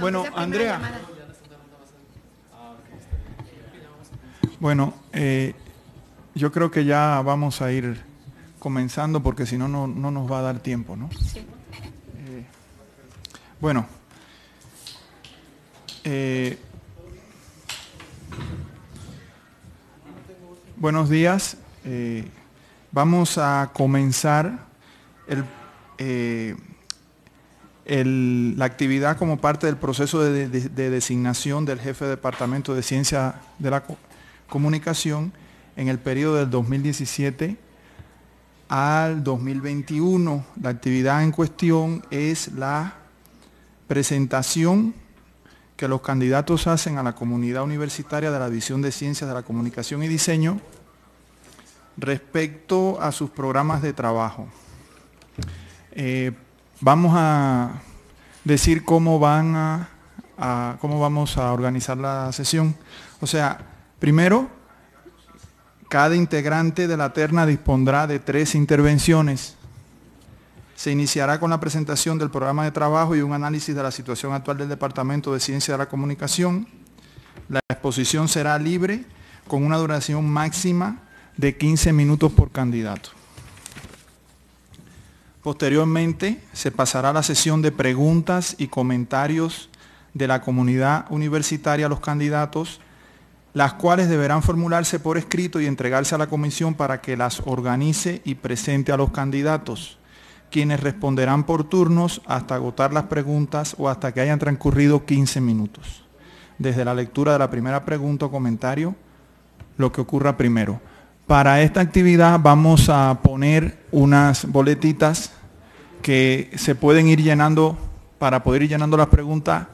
Bueno, Andrea. Bueno, eh, yo creo que ya vamos a ir comenzando porque si no, no nos va a dar tiempo, ¿no? Sí. Eh, bueno, eh, buenos días. vamos a comenzar el la actividad como parte del proceso de, designación del jefe de Departamento de Ciencia de la Comunicación en el periodo del 2017 al 2021. La actividad en cuestión es la presentación que los candidatos hacen a la comunidad universitaria de la División de Ciencias de la Comunicación y Diseño respecto a sus programas de trabajo. Eh, Vamos a decir cómo, vamos a organizar la sesión. O sea, primero, cada integrante de la terna dispondrá de tres intervenciones. Se iniciará con la presentación del programa de trabajo y un análisis de la situación actual del Departamento de Ciencia de la Comunicación. La exposición será libre con una duración máxima de 15 minutos por candidato. Posteriormente se pasará a la sesión de preguntas y comentarios de la comunidad universitaria a los candidatos, las cuales deberán formularse por escrito y entregarse a la comisión para que las organice y presente a los candidatos, quienes responderán por turnos hasta agotar las preguntas o hasta que hayan transcurrido 15 minutos. Desde la lectura de la primera pregunta o comentario, lo que ocurra primero. Para esta actividad vamos a poner unas boletitas que se pueden ir llenando para poder ir llenando las preguntas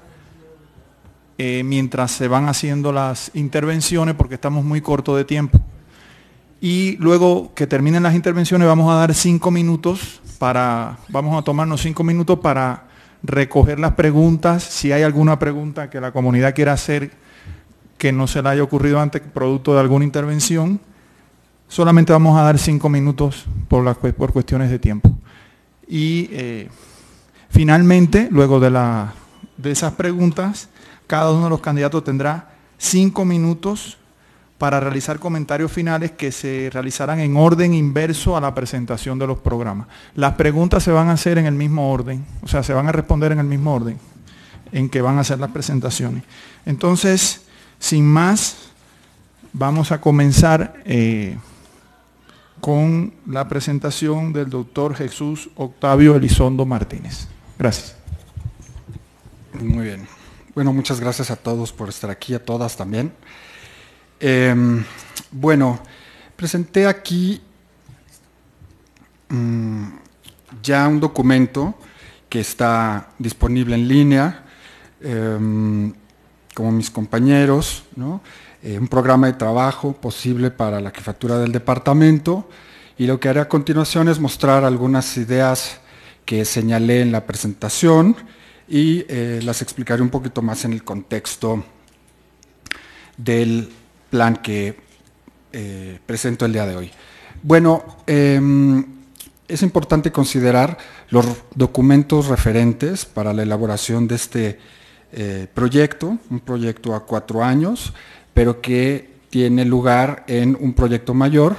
eh, mientras se van haciendo las intervenciones porque estamos muy corto de tiempo. Y luego que terminen las intervenciones vamos a dar cinco minutos para, vamos a tomarnos cinco minutos para recoger las preguntas. Si hay alguna pregunta que la comunidad quiera hacer que no se le haya ocurrido antes producto de alguna intervención, solamente vamos a dar cinco minutos por, las, por cuestiones de tiempo. Y eh, finalmente, luego de, de esas preguntas, cada uno de los candidatos tendrá cinco minutos para realizar comentarios finales que se realizarán en orden inverso a la presentación de los programas. Las preguntas se van a hacer en el mismo orden, o sea, se van a responder en el mismo orden en que van a hacer las presentaciones. Entonces, sin más, vamos a comenzar. Eh, con la presentación del doctor Jesús Octavio Elizondo Martínez. Gracias. Muy bien. Bueno, muchas gracias a todos por estar aquí, a todas también. Em, bueno, presenté aquí mm, ya un documento que está disponible en línea, em, como mis compañeros, ¿no? Eh, un programa de trabajo posible para la jefatura del departamento y lo que haré a continuación es mostrar algunas ideas que señalé en la presentación y eh, las explicaré un poquito más en el contexto del plan que eh, presento el día de hoy. Bueno, em, es importante considerar los documentos referentes para la elaboración de este proyecto, un proyecto a cuatro años, pero que tiene lugar en un proyecto mayor,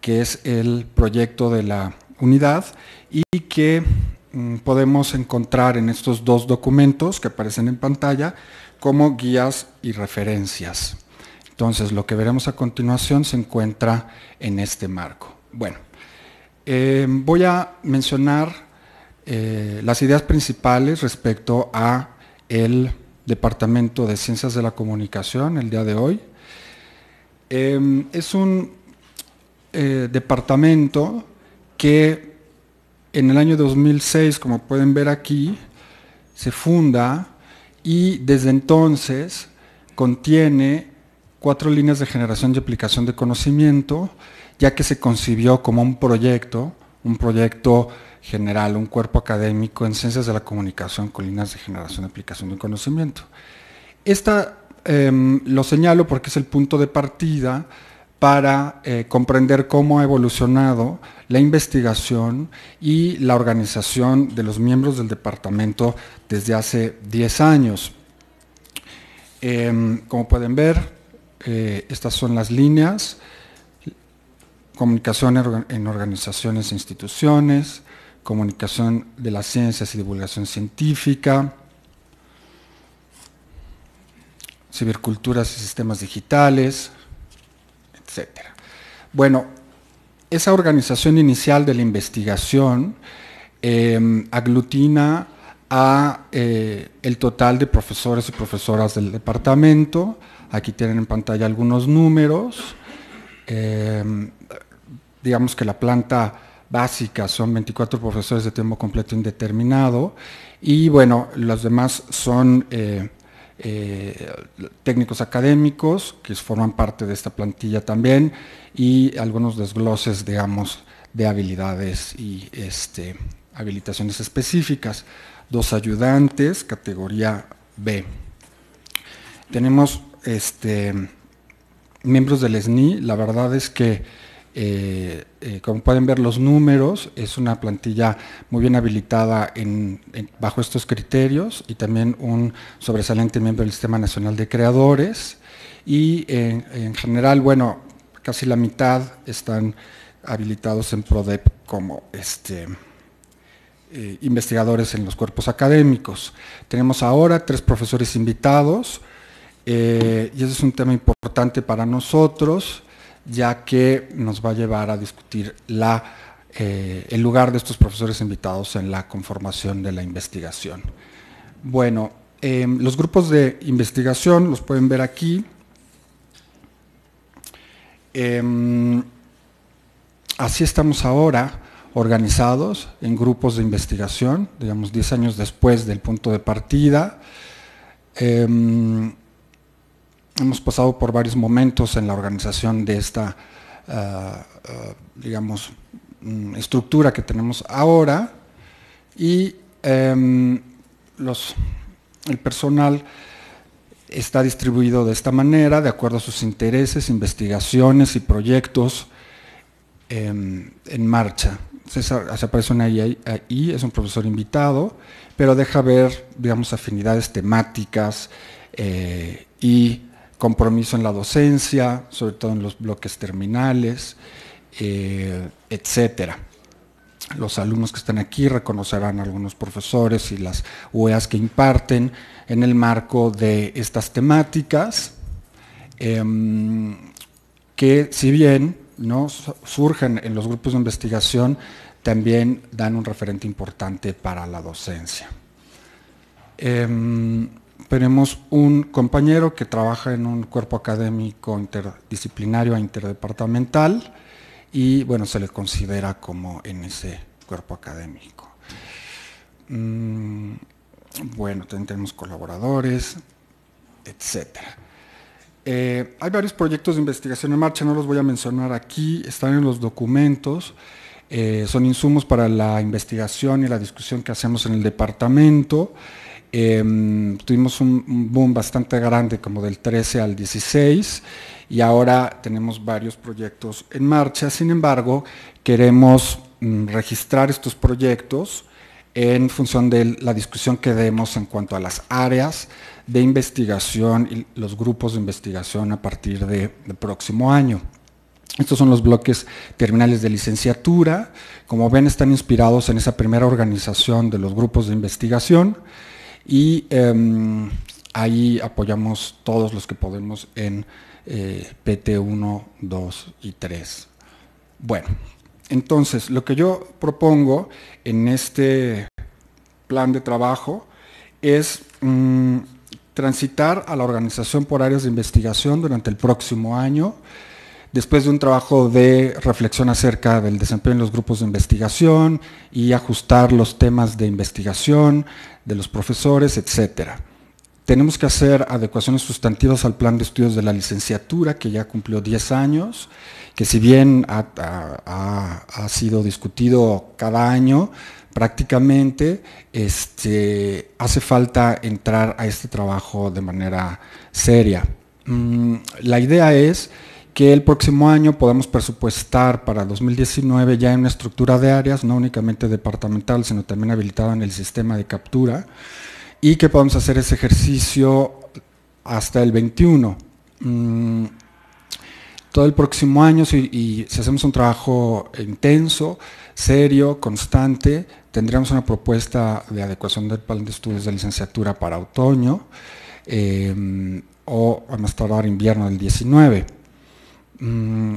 que es el proyecto de la unidad, y que mm, podemos encontrar en estos dos documentos que aparecen en pantalla como guías y referencias. Entonces, lo que veremos a continuación se encuentra en este marco. Bueno, eh, voy a mencionar eh, las ideas principales respecto a el Departamento de Ciencias de la Comunicación el día de hoy. Em, es un eh, departamento que en el año 2006, como pueden ver aquí, se funda y desde entonces contiene cuatro líneas de generación y aplicación de conocimiento, ya que se concibió como un proyecto un proyecto general, un cuerpo académico en ciencias de la comunicación con líneas de generación y aplicación de conocimiento. Esta em, lo señalo porque es el punto de partida para eh, comprender cómo ha evolucionado la investigación y la organización de los miembros del departamento desde hace 10 años. Em, como pueden ver, eh, estas son las líneas comunicación en organizaciones e instituciones, comunicación de las ciencias y divulgación científica, ciberculturas y sistemas digitales, etc. Bueno, esa organización inicial de la investigación em, aglutina a eh, el total de profesores y profesoras del departamento. Aquí tienen en pantalla algunos números. Em, digamos que la planta básica son 24 profesores de tiempo completo indeterminado y bueno, los demás son eh, eh, técnicos académicos que forman parte de esta plantilla también y algunos desgloses, digamos, de habilidades y este, habilitaciones específicas. Dos ayudantes, categoría B. Tenemos este, miembros del SNI, la verdad es que, eh, eh, como pueden ver los números, es una plantilla muy bien habilitada bajo estos criterios y también un sobresaliente miembro del Sistema Nacional de Creadores. Y en general, bueno, casi la mitad están habilitados en PRODEP como este, eh, investigadores en los cuerpos académicos. Tenemos ahora tres profesores invitados, eh, y ese es un tema importante para nosotros, ya que nos va a llevar a discutir la, eh, el lugar de estos profesores invitados en la conformación de la investigación. Bueno, em, los grupos de investigación los pueden ver aquí. Em, así estamos ahora organizados en grupos de investigación, digamos 10 años después del punto de partida. Em, hemos pasado por varios momentos en la organización de esta, eh, eh, digamos, mm, estructura que tenemos ahora y em, los, el personal está distribuido de esta manera, de acuerdo a sus intereses, investigaciones y proyectos em, en marcha. César se aparece una I, es un profesor invitado, pero deja ver, digamos, afinidades temáticas eh, y compromiso en la docencia, sobre todo en los bloques terminales, eh, etc. Los alumnos que están aquí reconocerán algunos profesores y las UEAs que imparten en el marco de estas temáticas, em, que si bien ¿no? surgen en los grupos de investigación, también dan un referente importante para la docencia. Em, tenemos un compañero que trabaja en un cuerpo académico interdisciplinario e interdepartamental y bueno, se le considera como en ese cuerpo académico. Mm, bueno, también tenemos colaboradores, etc. Eh, hay varios proyectos de investigación en marcha, no los voy a mencionar aquí, están en los documentos, eh, son insumos para la investigación y la discusión que hacemos en el departamento. Em, tuvimos un, boom bastante grande, como del 13 al 16, y ahora tenemos varios proyectos en marcha. Sin embargo, queremos mm, registrar estos proyectos en función de la discusión que demos en cuanto a las áreas de investigación y los grupos de investigación a partir del de próximo año. Estos son los bloques terminales de licenciatura. Como ven, están inspirados en esa primera organización de los grupos de investigación y em, ahí apoyamos todos los que podemos en eh, PT1, 2 y 3. Bueno, entonces lo que yo propongo en este plan de trabajo es mm, transitar a la organización por áreas de investigación durante el próximo año, después de un trabajo de reflexión acerca del desempeño en los grupos de investigación y ajustar los temas de investigación de los profesores, etcétera. Tenemos que hacer adecuaciones sustantivas al plan de estudios de la licenciatura, que ya cumplió 10 años, que si bien ha, sido discutido cada año, prácticamente este, hace falta entrar a este trabajo de manera seria. Mm, la idea es que el próximo año podamos presupuestar para 2019 ya en una estructura de áreas, no únicamente departamental, sino también habilitada en el sistema de captura, y que podamos hacer ese ejercicio hasta el 21. Mm, todo el próximo año, si, y si hacemos un trabajo intenso, serio, constante, tendríamos una propuesta de adecuación del plan de estudios de licenciatura para otoño em, o a más tardar invierno del 19. Mm,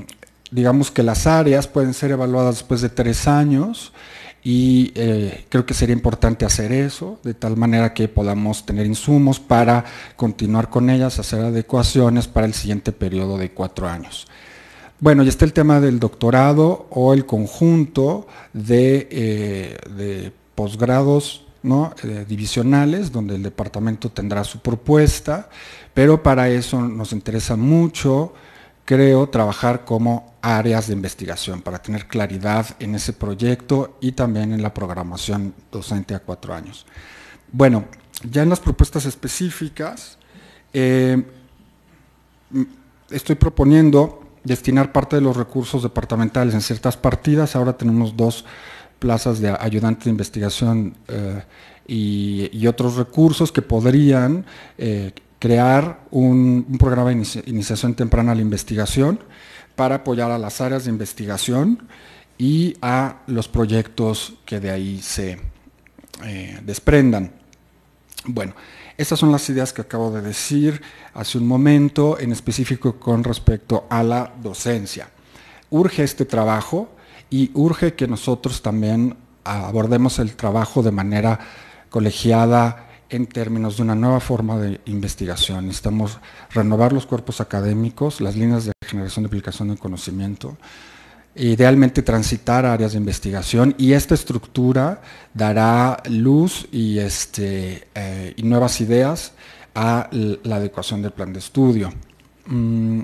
digamos que las áreas pueden ser evaluadas después de tres años y eh, creo que sería importante hacer eso, de tal manera que podamos tener insumos para continuar con ellas, hacer adecuaciones para el siguiente periodo de cuatro años. Bueno, ya está el tema del doctorado o el conjunto de, eh, posgrados ¿no? Eh, divisionales, donde el departamento tendrá su propuesta, pero para eso nos interesa mucho creo, trabajar como áreas de investigación para tener claridad en ese proyecto y también en la programación docente a cuatro años. Bueno, ya en las propuestas específicas, eh, mm, estoy proponiendo destinar parte de los recursos departamentales en ciertas partidas. Ahora tenemos dos plazas de ayudantes de investigación eh, y, otros recursos que podrían eh, crear un, programa de iniciación temprana a la investigación para apoyar a las áreas de investigación y a los proyectos que de ahí se eh, desprendan. Bueno, estas son las ideas que acabo de decir hace un momento, en específico con respecto a la docencia. Urge este trabajo y urge que nosotros también abordemos el trabajo de manera colegiada, en términos de una nueva forma de investigación. Necesitamos renovar los cuerpos académicos, las líneas de generación de aplicación del conocimiento, idealmente transitar áreas de investigación y esta estructura dará luz y, este, eh, nuevas ideas a la adecuación del plan de estudio. Mm,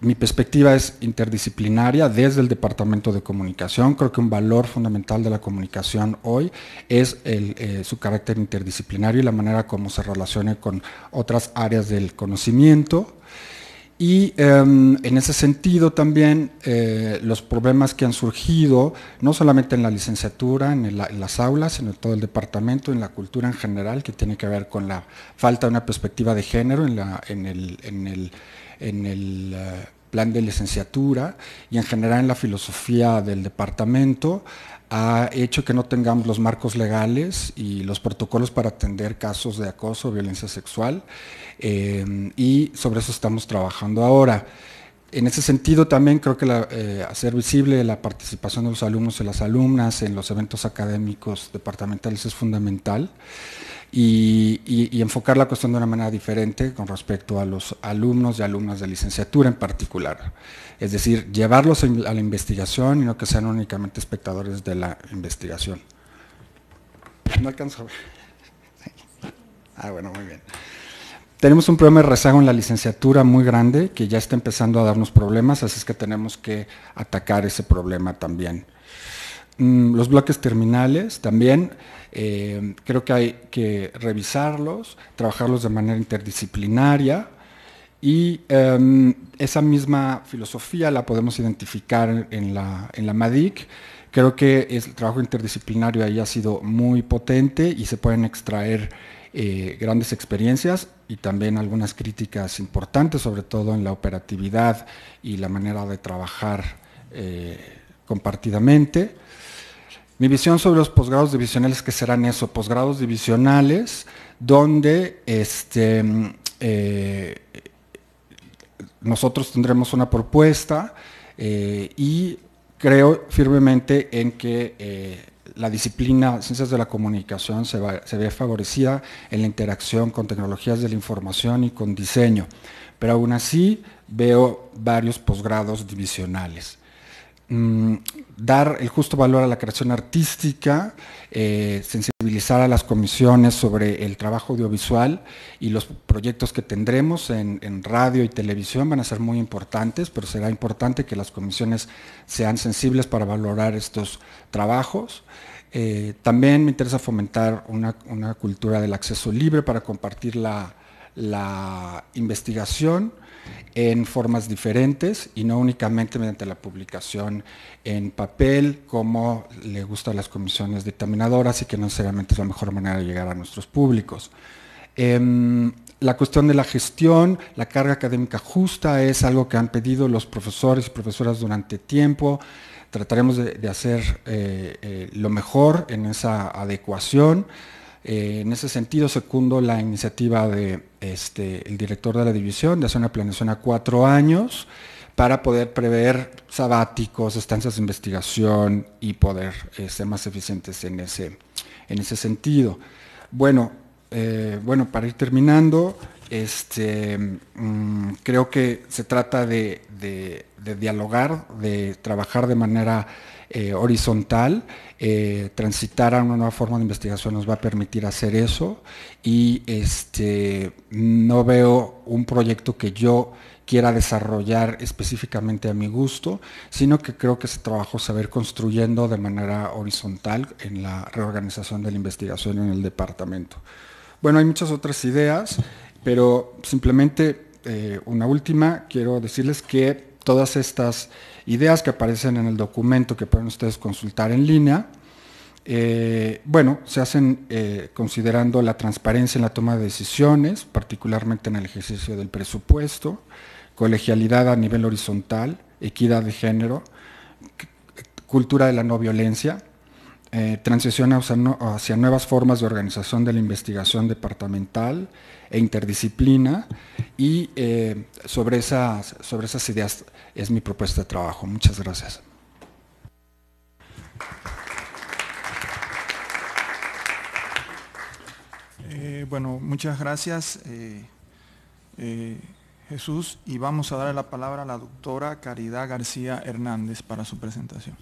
mi perspectiva es interdisciplinaria desde el Departamento de Comunicación. Creo que un valor fundamental de la comunicación hoy es eh, su carácter interdisciplinario y la manera como se relacione con otras áreas del conocimiento. Y em, en ese sentido también eh, los problemas que han surgido, no solamente en la licenciatura, en, las aulas, sino en todo el departamento, en la cultura en general, que tiene que ver con la falta de una perspectiva de género en, en el en el eh, plan de licenciatura y en general en la filosofía del departamento ha hecho que no tengamos los marcos legales y los protocolos para atender casos de acoso, o violencia sexual, eh, y sobre eso estamos trabajando ahora. En ese sentido también creo que eh, hacer visible la participación de los alumnos y las alumnas en los eventos académicos departamentales es fundamental y, enfocar la cuestión de una manera diferente con respecto a los alumnos y alumnas de licenciatura en particular. Es decir, llevarlos a la investigación y no que sean únicamente espectadores de la investigación. No alcanzo a ver. Ah, bueno, muy bien. Tenemos un problema de rezago en la licenciatura muy grande que ya está empezando a darnos problemas, así es que tenemos que atacar ese problema también. Mm, los bloques terminales también eh, creo que hay que revisarlos, trabajarlos de manera interdisciplinaria y em, esa misma filosofía la podemos identificar en la, MADIC. Creo que el trabajo interdisciplinario ahí ha sido muy potente y se pueden extraer eh, grandes experiencias y también algunas críticas importantes, sobre todo en la operatividad y la manera de trabajar eh, compartidamente. Mi visión sobre los posgrados divisionales que serán eso, posgrados divisionales, donde este, mm, eh, nosotros tendremos una propuesta eh, y creo firmemente en que eh, la disciplina ciencias de la comunicación se, ve favorecida en la interacción con tecnologías de la información y con diseño, pero aún así veo varios posgrados divisionales. Mm, dar el justo valor a la creación artística, eh, sensibilizar a las comisiones sobre el trabajo audiovisual y los proyectos que tendremos en, radio y televisión van a ser muy importantes, pero será importante que las comisiones sean sensibles para valorar estos trabajos. Eh, también me interesa fomentar una, cultura del acceso libre para compartir la investigación en formas diferentes y no únicamente mediante la publicación en papel, como le gustan las comisiones determinadoras y que no necesariamente es la mejor manera de llegar a nuestros públicos. Em, la cuestión de la gestión, la carga académica justa es algo que han pedido los profesores y profesoras durante tiempo. Trataremos de, hacer eh, eh, lo mejor en esa adecuación. Eh, en ese sentido, secundo la iniciativa del de, este, director de la división de hacer una planeación a cuatro años para poder prever sabáticos, estancias de investigación y poder eh, ser más eficientes en ese, en ese sentido. Bueno, eh, bueno, para ir terminando, este, mm, creo que se trata de, de dialogar, de trabajar de manera eh, horizontal. Eh, transitar a una nueva forma de investigación nos va a permitir hacer eso y este, no veo un proyecto que yo quiera desarrollar específicamente a mi gusto, sino que creo que ese trabajo se va a ir construyendo de manera horizontal en la reorganización de la investigación en el departamento. Bueno, hay muchas otras ideas, pero simplemente eh, una última, quiero decirles que todas estas ideas que aparecen en el documento que pueden ustedes consultar en línea, eh, bueno, se hacen eh, considerando la transparencia en la toma de decisiones, particularmente en el ejercicio del presupuesto, colegialidad a nivel horizontal, equidad de género, cultura de la no violencia, eh, transición hacia, nuevas formas de organización de la investigación departamental, e interdisciplina y eh, sobre, esas, sobre esas ideas es mi propuesta de trabajo. Muchas gracias. Eh, bueno, muchas gracias eh, Jesús y vamos a darle la palabra a la doctora Caridad García Hernández para su presentación.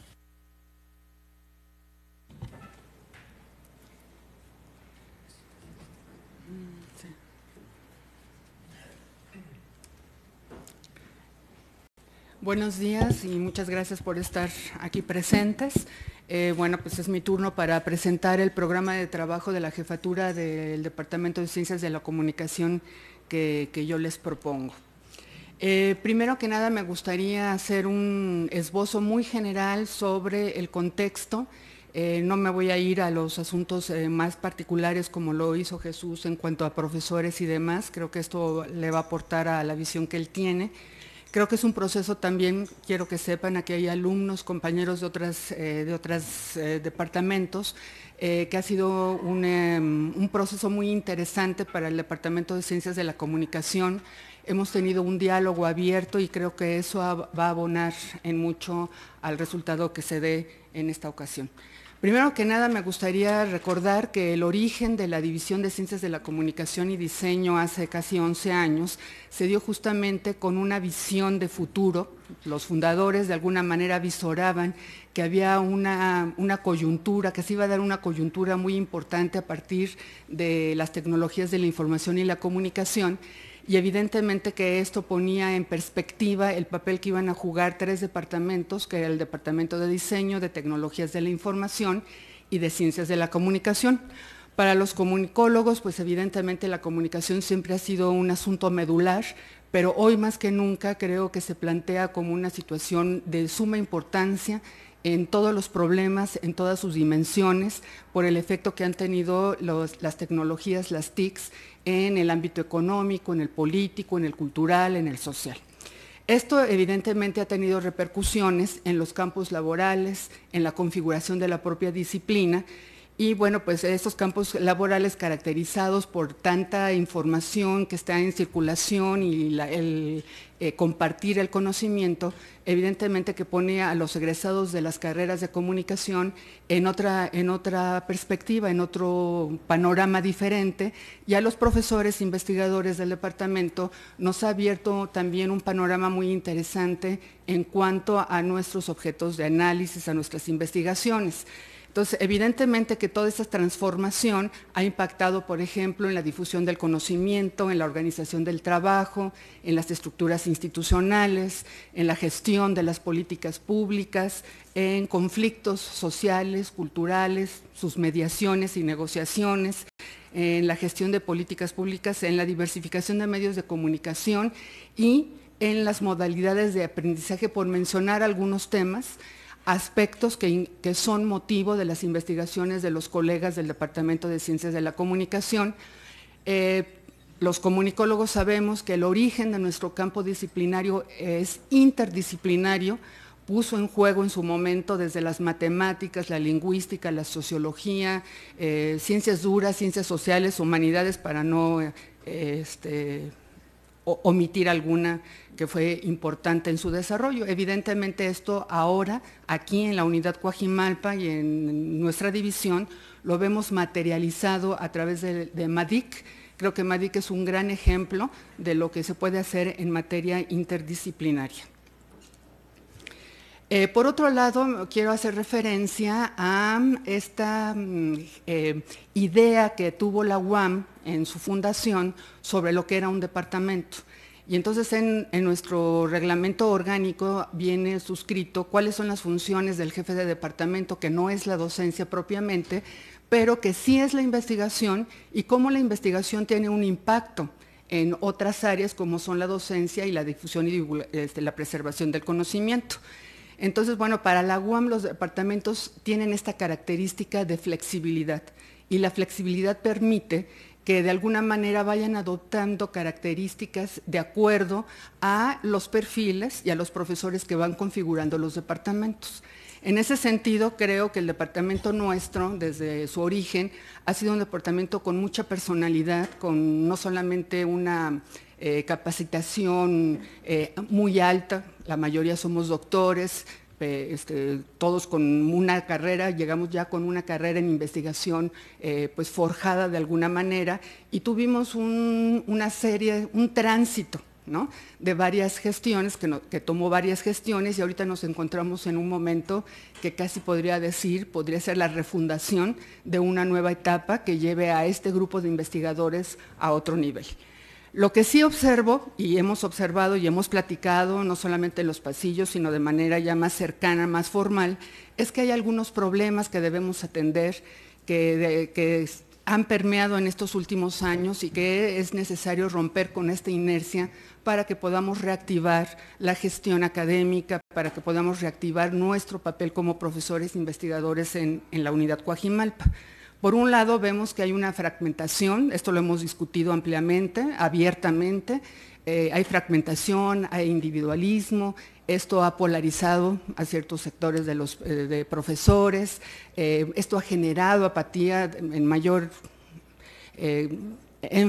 Buenos días y muchas gracias por estar aquí presentes. Eh, bueno, pues es mi turno para presentar el programa de trabajo de la jefatura del Departamento de Ciencias de la Comunicación que, yo les propongo. Eh, primero que nada me gustaría hacer un esbozo muy general sobre el contexto. Eh, no me voy a ir a los asuntos más particulares como lo hizo Jesús en cuanto a profesores y demás. Creo que esto le va a aportar a la visión que él tiene Creo que es un proceso también, quiero que sepan, aquí hay alumnos, compañeros de otros eh, eh, departamentos, eh, que ha sido em, un proceso muy interesante para el Departamento de Ciencias de la Comunicación. Hemos tenido un diálogo abierto y creo que eso va a abonar en mucho al resultado que se dé en esta ocasión. Primero que nada, me gustaría recordar que el origen de la División de Ciencias de la Comunicación y Diseño hace casi 11 años se dio justamente con una visión de futuro. Los fundadores de alguna manera visoraban que había una, una coyuntura, que se iba a dar una coyuntura muy importante a partir de las tecnologías de la información y la comunicación y evidentemente que esto ponía en perspectiva el papel que iban a jugar tres departamentos, que era el Departamento de Diseño, de Tecnologías de la Información y de Ciencias de la Comunicación. Para los comunicólogos, pues evidentemente la comunicación siempre ha sido un asunto medular, pero hoy más que nunca creo que se plantea como una situación de suma importancia en todos los problemas, en todas sus dimensiones, por el efecto que han tenido las tecnologías, las TICs, en el ámbito económico, en el político, en el cultural, en el social. Esto evidentemente ha tenido repercusiones en los campos laborales, en la configuración de la propia disciplina y bueno, pues estos campos laborales caracterizados por tanta información que está en circulación y el eh, compartir el conocimiento, evidentemente que pone a los egresados de las carreras de comunicación en otra, en otra perspectiva, en otro panorama diferente, y a los profesores investigadores del departamento nos ha abierto también un panorama muy interesante en cuanto a nuestros objetos de análisis, a nuestras investigaciones. Entonces, evidentemente que toda esta transformación ha impactado, por ejemplo, en la difusión del conocimiento, en la organización del trabajo, en las estructuras institucionales, en la gestión de las políticas públicas, en conflictos sociales, culturales, sus mediaciones y negociaciones, en la gestión de políticas públicas, en la diversificación de medios de comunicación y en las modalidades de aprendizaje, por mencionar algunos temas aspectos que, son motivo de las investigaciones de los colegas del Departamento de Ciencias de la Comunicación. Eh, los comunicólogos sabemos que el origen de nuestro campo disciplinario es interdisciplinario, puso en juego en su momento desde las matemáticas, la lingüística, la sociología, eh, ciencias duras, ciencias sociales, humanidades, para no eh, este, omitir alguna que fue importante en su desarrollo. Evidentemente esto ahora, aquí en la unidad Coajimalpa y en nuestra división, lo vemos materializado a través de, de MADIC. Creo que MADIC es un gran ejemplo de lo que se puede hacer en materia interdisciplinaria. Eh, por otro lado, quiero hacer referencia a mm, esta mm, eh, idea que tuvo la UAM en su fundación sobre lo que era un departamento. Y entonces en, nuestro reglamento orgánico viene suscrito cuáles son las funciones del jefe de departamento, que no es la docencia propiamente, pero que sí es la investigación y cómo la investigación tiene un impacto en otras áreas como son la docencia y la difusión y este, la preservación del conocimiento. Entonces, bueno, para la UAM los departamentos tienen esta característica de flexibilidad y la flexibilidad permite que de alguna manera vayan adoptando características de acuerdo a los perfiles y a los profesores que van configurando los departamentos. En ese sentido, creo que el departamento nuestro, desde su origen, ha sido un departamento con mucha personalidad, con no solamente una eh, capacitación eh, muy alta, la mayoría somos doctores, eh, este, todos con una carrera, llegamos ya con una carrera en investigación eh, pues forjada de alguna manera y tuvimos un, una serie, un tránsito. de varias gestiones, que, que, tomó varias gestiones y ahorita nos encontramos en un momento que casi podría decir, podría ser la refundación de una nueva etapa que lleve a este grupo de investigadores a otro nivel. Lo que sí observo, y hemos observado y hemos platicado, no solamente en los pasillos, sino de manera ya más cercana, más formal, es que hay algunos problemas que debemos atender, que, han permeado en estos últimos años y que es necesario romper con esta inercia para que podamos reactivar la gestión académica, para que podamos reactivar nuestro papel como profesores e investigadores en, en la unidad Coajimalpa. Por un lado vemos que hay una fragmentación, esto lo hemos discutido ampliamente, abiertamente, eh, hay fragmentación, hay individualismo, esto ha polarizado a ciertos sectores de los eh, profesores, eh, esto ha generado apatía en mayor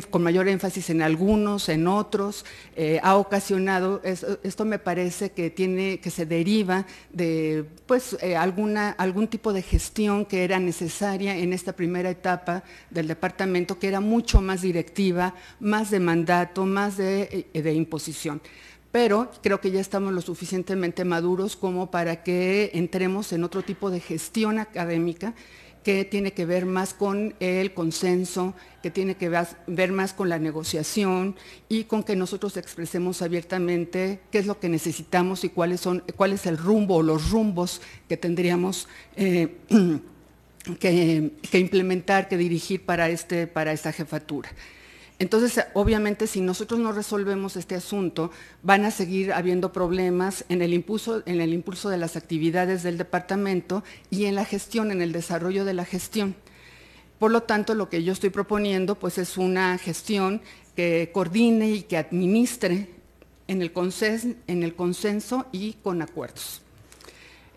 con mayor énfasis en algunos, en otros, eh, ha ocasionado, esto me parece que tiene, que se deriva de pues eh, alguna, algún tipo de gestión que era necesaria en esta primera etapa del departamento, que era mucho más directiva, más de mandato, más de eh, imposición pero creo que ya estamos lo suficientemente maduros como para que entremos en otro tipo de gestión académica que tiene que ver más con el consenso, que tiene que ver más con la negociación y con que nosotros expresemos abiertamente qué es lo que necesitamos y cuál es el rumbo o los rumbos que tendríamos eh, que, implementar, que dirigir para, este, para esta jefatura. Entonces, obviamente, si nosotros no resolvemos este asunto, van a seguir habiendo problemas en el, impulso, de las actividades del departamento y en la gestión, en el desarrollo de la gestión. Por lo tanto, lo que yo estoy proponiendo pues, es una gestión que coordine y que administre en el consenso y con acuerdos.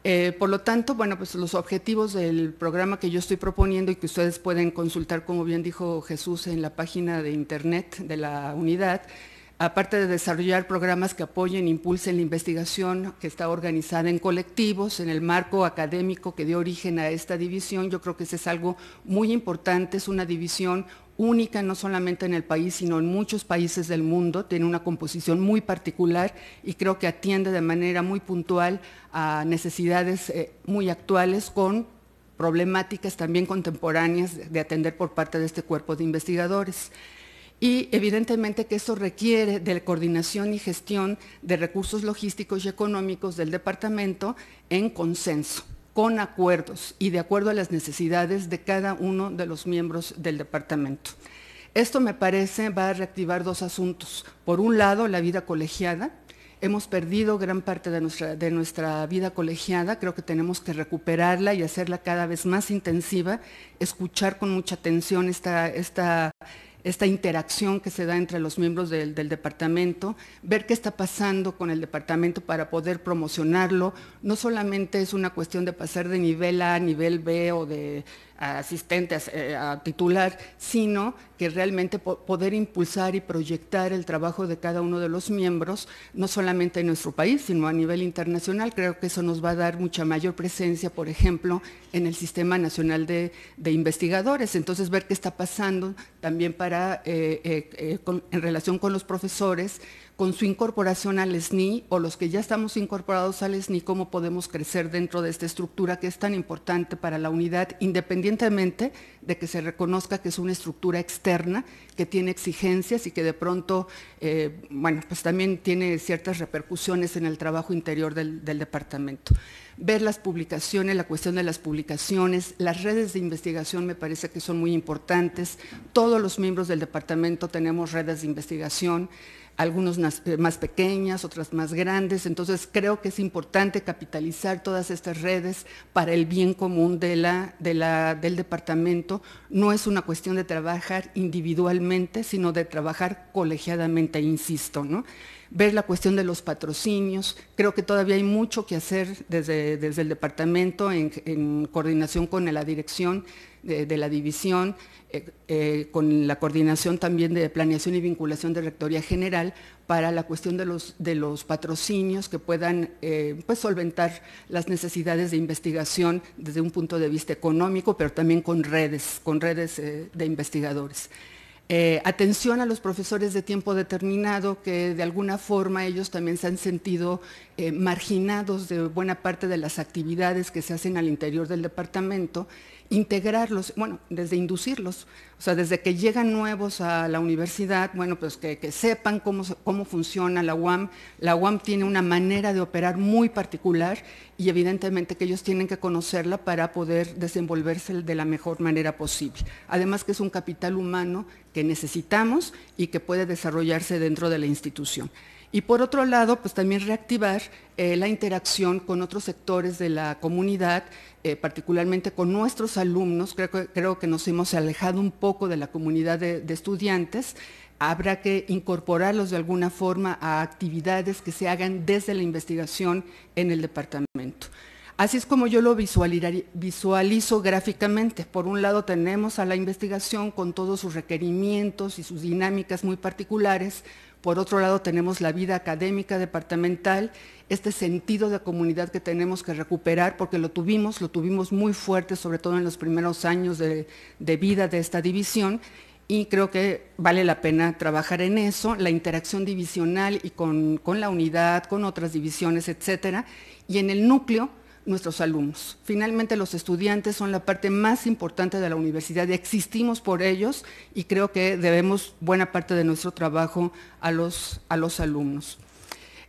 Eh, por lo tanto, bueno, pues los objetivos del programa que yo estoy proponiendo y que ustedes pueden consultar, como bien dijo Jesús, en la página de internet de la unidad, aparte de desarrollar programas que apoyen e impulsen la investigación que está organizada en colectivos, en el marco académico que dio origen a esta división, yo creo que ese es algo muy importante, es una división única no solamente en el país, sino en muchos países del mundo, tiene una composición muy particular y creo que atiende de manera muy puntual a necesidades eh, muy actuales con problemáticas también contemporáneas de atender por parte de este cuerpo de investigadores. Y evidentemente que eso requiere de coordinación y gestión de recursos logísticos y económicos del departamento en consenso con acuerdos y de acuerdo a las necesidades de cada uno de los miembros del departamento. Esto me parece va a reactivar dos asuntos. Por un lado, la vida colegiada. Hemos perdido gran parte de nuestra, de nuestra vida colegiada, creo que tenemos que recuperarla y hacerla cada vez más intensiva, escuchar con mucha atención esta, esta esta interacción que se da entre los miembros del, departamento, ver qué está pasando con el departamento para poder promocionarlo. No solamente es una cuestión de pasar de nivel A a nivel B o de a asistentes, eh, a titular, sino que realmente poder impulsar y proyectar el trabajo de cada uno de los miembros, no solamente en nuestro país, sino a nivel internacional. Creo que eso nos va a dar mucha mayor presencia, por ejemplo, en el Sistema Nacional de, Investigadores. Entonces, ver qué está pasando también para, eh, eh, en relación con los profesores, con su incorporación al SNI o los que ya estamos incorporados al SNI, cómo podemos crecer dentro de esta estructura que es tan importante para la unidad, independientemente de que se reconozca que es una estructura externa, que tiene exigencias y que de pronto, eh, bueno, pues también tiene ciertas repercusiones en el trabajo interior del departamento. Ver las publicaciones, la cuestión de las publicaciones, las redes de investigación me parece que son muy importantes. Todos los miembros del departamento tenemos redes de investigación algunas eh, más, pequeñas, otras más grandes. Entonces creo que es importante capitalizar todas estas redes para el bien común de del departamento. No es una cuestión de trabajar individualmente, sino de trabajar colegiadamente, insisto ver la cuestión de los patrocinios. Creo que todavía hay mucho que hacer desde, el departamento en, coordinación con la dirección de, la división, eh, eh, con la coordinación también de planeación y vinculación de Rectoría General para la cuestión de los, de los patrocinios que puedan eh, pues solventar las necesidades de investigación desde un punto de vista económico, pero también con redes, con redes de investigadores. Eh, atención a los profesores de tiempo determinado, que de alguna forma ellos también se han sentido eh, marginados de buena parte de las actividades que se hacen al interior del departamento, integrarlos, bueno, desde inducirlos, o sea, desde que llegan nuevos a la universidad, bueno, pues que, sepan cómo, cómo funciona la UAM. La UAM tiene una manera de operar muy particular y evidentemente que ellos tienen que conocerla para poder desenvolverse de la mejor manera posible. Además que es un capital humano que necesitamos y que puede desarrollarse dentro de la institución. Y por otro lado, pues también reactivar eh, la interacción con otros sectores de la comunidad, eh, particularmente con nuestros alumnos. Creo que, creo que, nos hemos alejado un poco de la comunidad de, de estudiantes. Habrá que incorporarlos de alguna forma a actividades que se hagan desde la investigación en el departamento. Así es como yo lo visualizo gráficamente. Por un lado tenemos a la investigación con todos sus requerimientos y sus dinámicas muy particulares. Por otro lado, tenemos la vida académica departamental, este sentido de comunidad que tenemos que recuperar, porque lo tuvimos, lo tuvimos muy fuerte, sobre todo en los primeros años de, vida de esta división, y creo que vale la pena trabajar en eso, la interacción divisional y con, con la unidad, con otras divisiones, etcétera. Y en el núcleo, nuestros alumnos. Finalmente, los estudiantes son la parte más importante de la universidad, existimos por ellos y creo que debemos buena parte de nuestro trabajo a los, alumnos.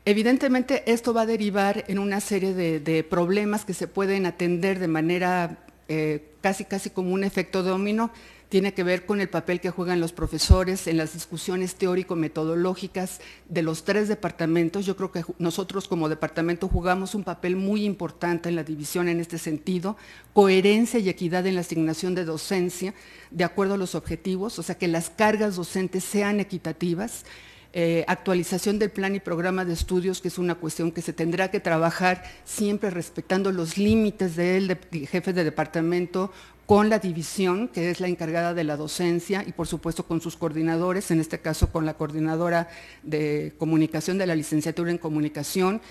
Evidentemente, esto va a derivar en una serie de, problemas que se pueden atender de manera eh, casi, casi como un efecto dominó tiene que ver con el papel que juegan los profesores en las discusiones teórico-metodológicas de los tres departamentos. Yo creo que nosotros como departamento jugamos un papel muy importante en la división en este sentido, coherencia y equidad en la asignación de docencia de acuerdo a los objetivos, o sea que las cargas docentes sean equitativas. Eh, actualización del plan y programa de estudios, que es una cuestión que se tendrá que trabajar siempre respetando los límites del jefe de departamento con la división, que es la encargada de la docencia, y por supuesto con sus coordinadores, en este caso con la coordinadora de comunicación de la licenciatura en comunicación,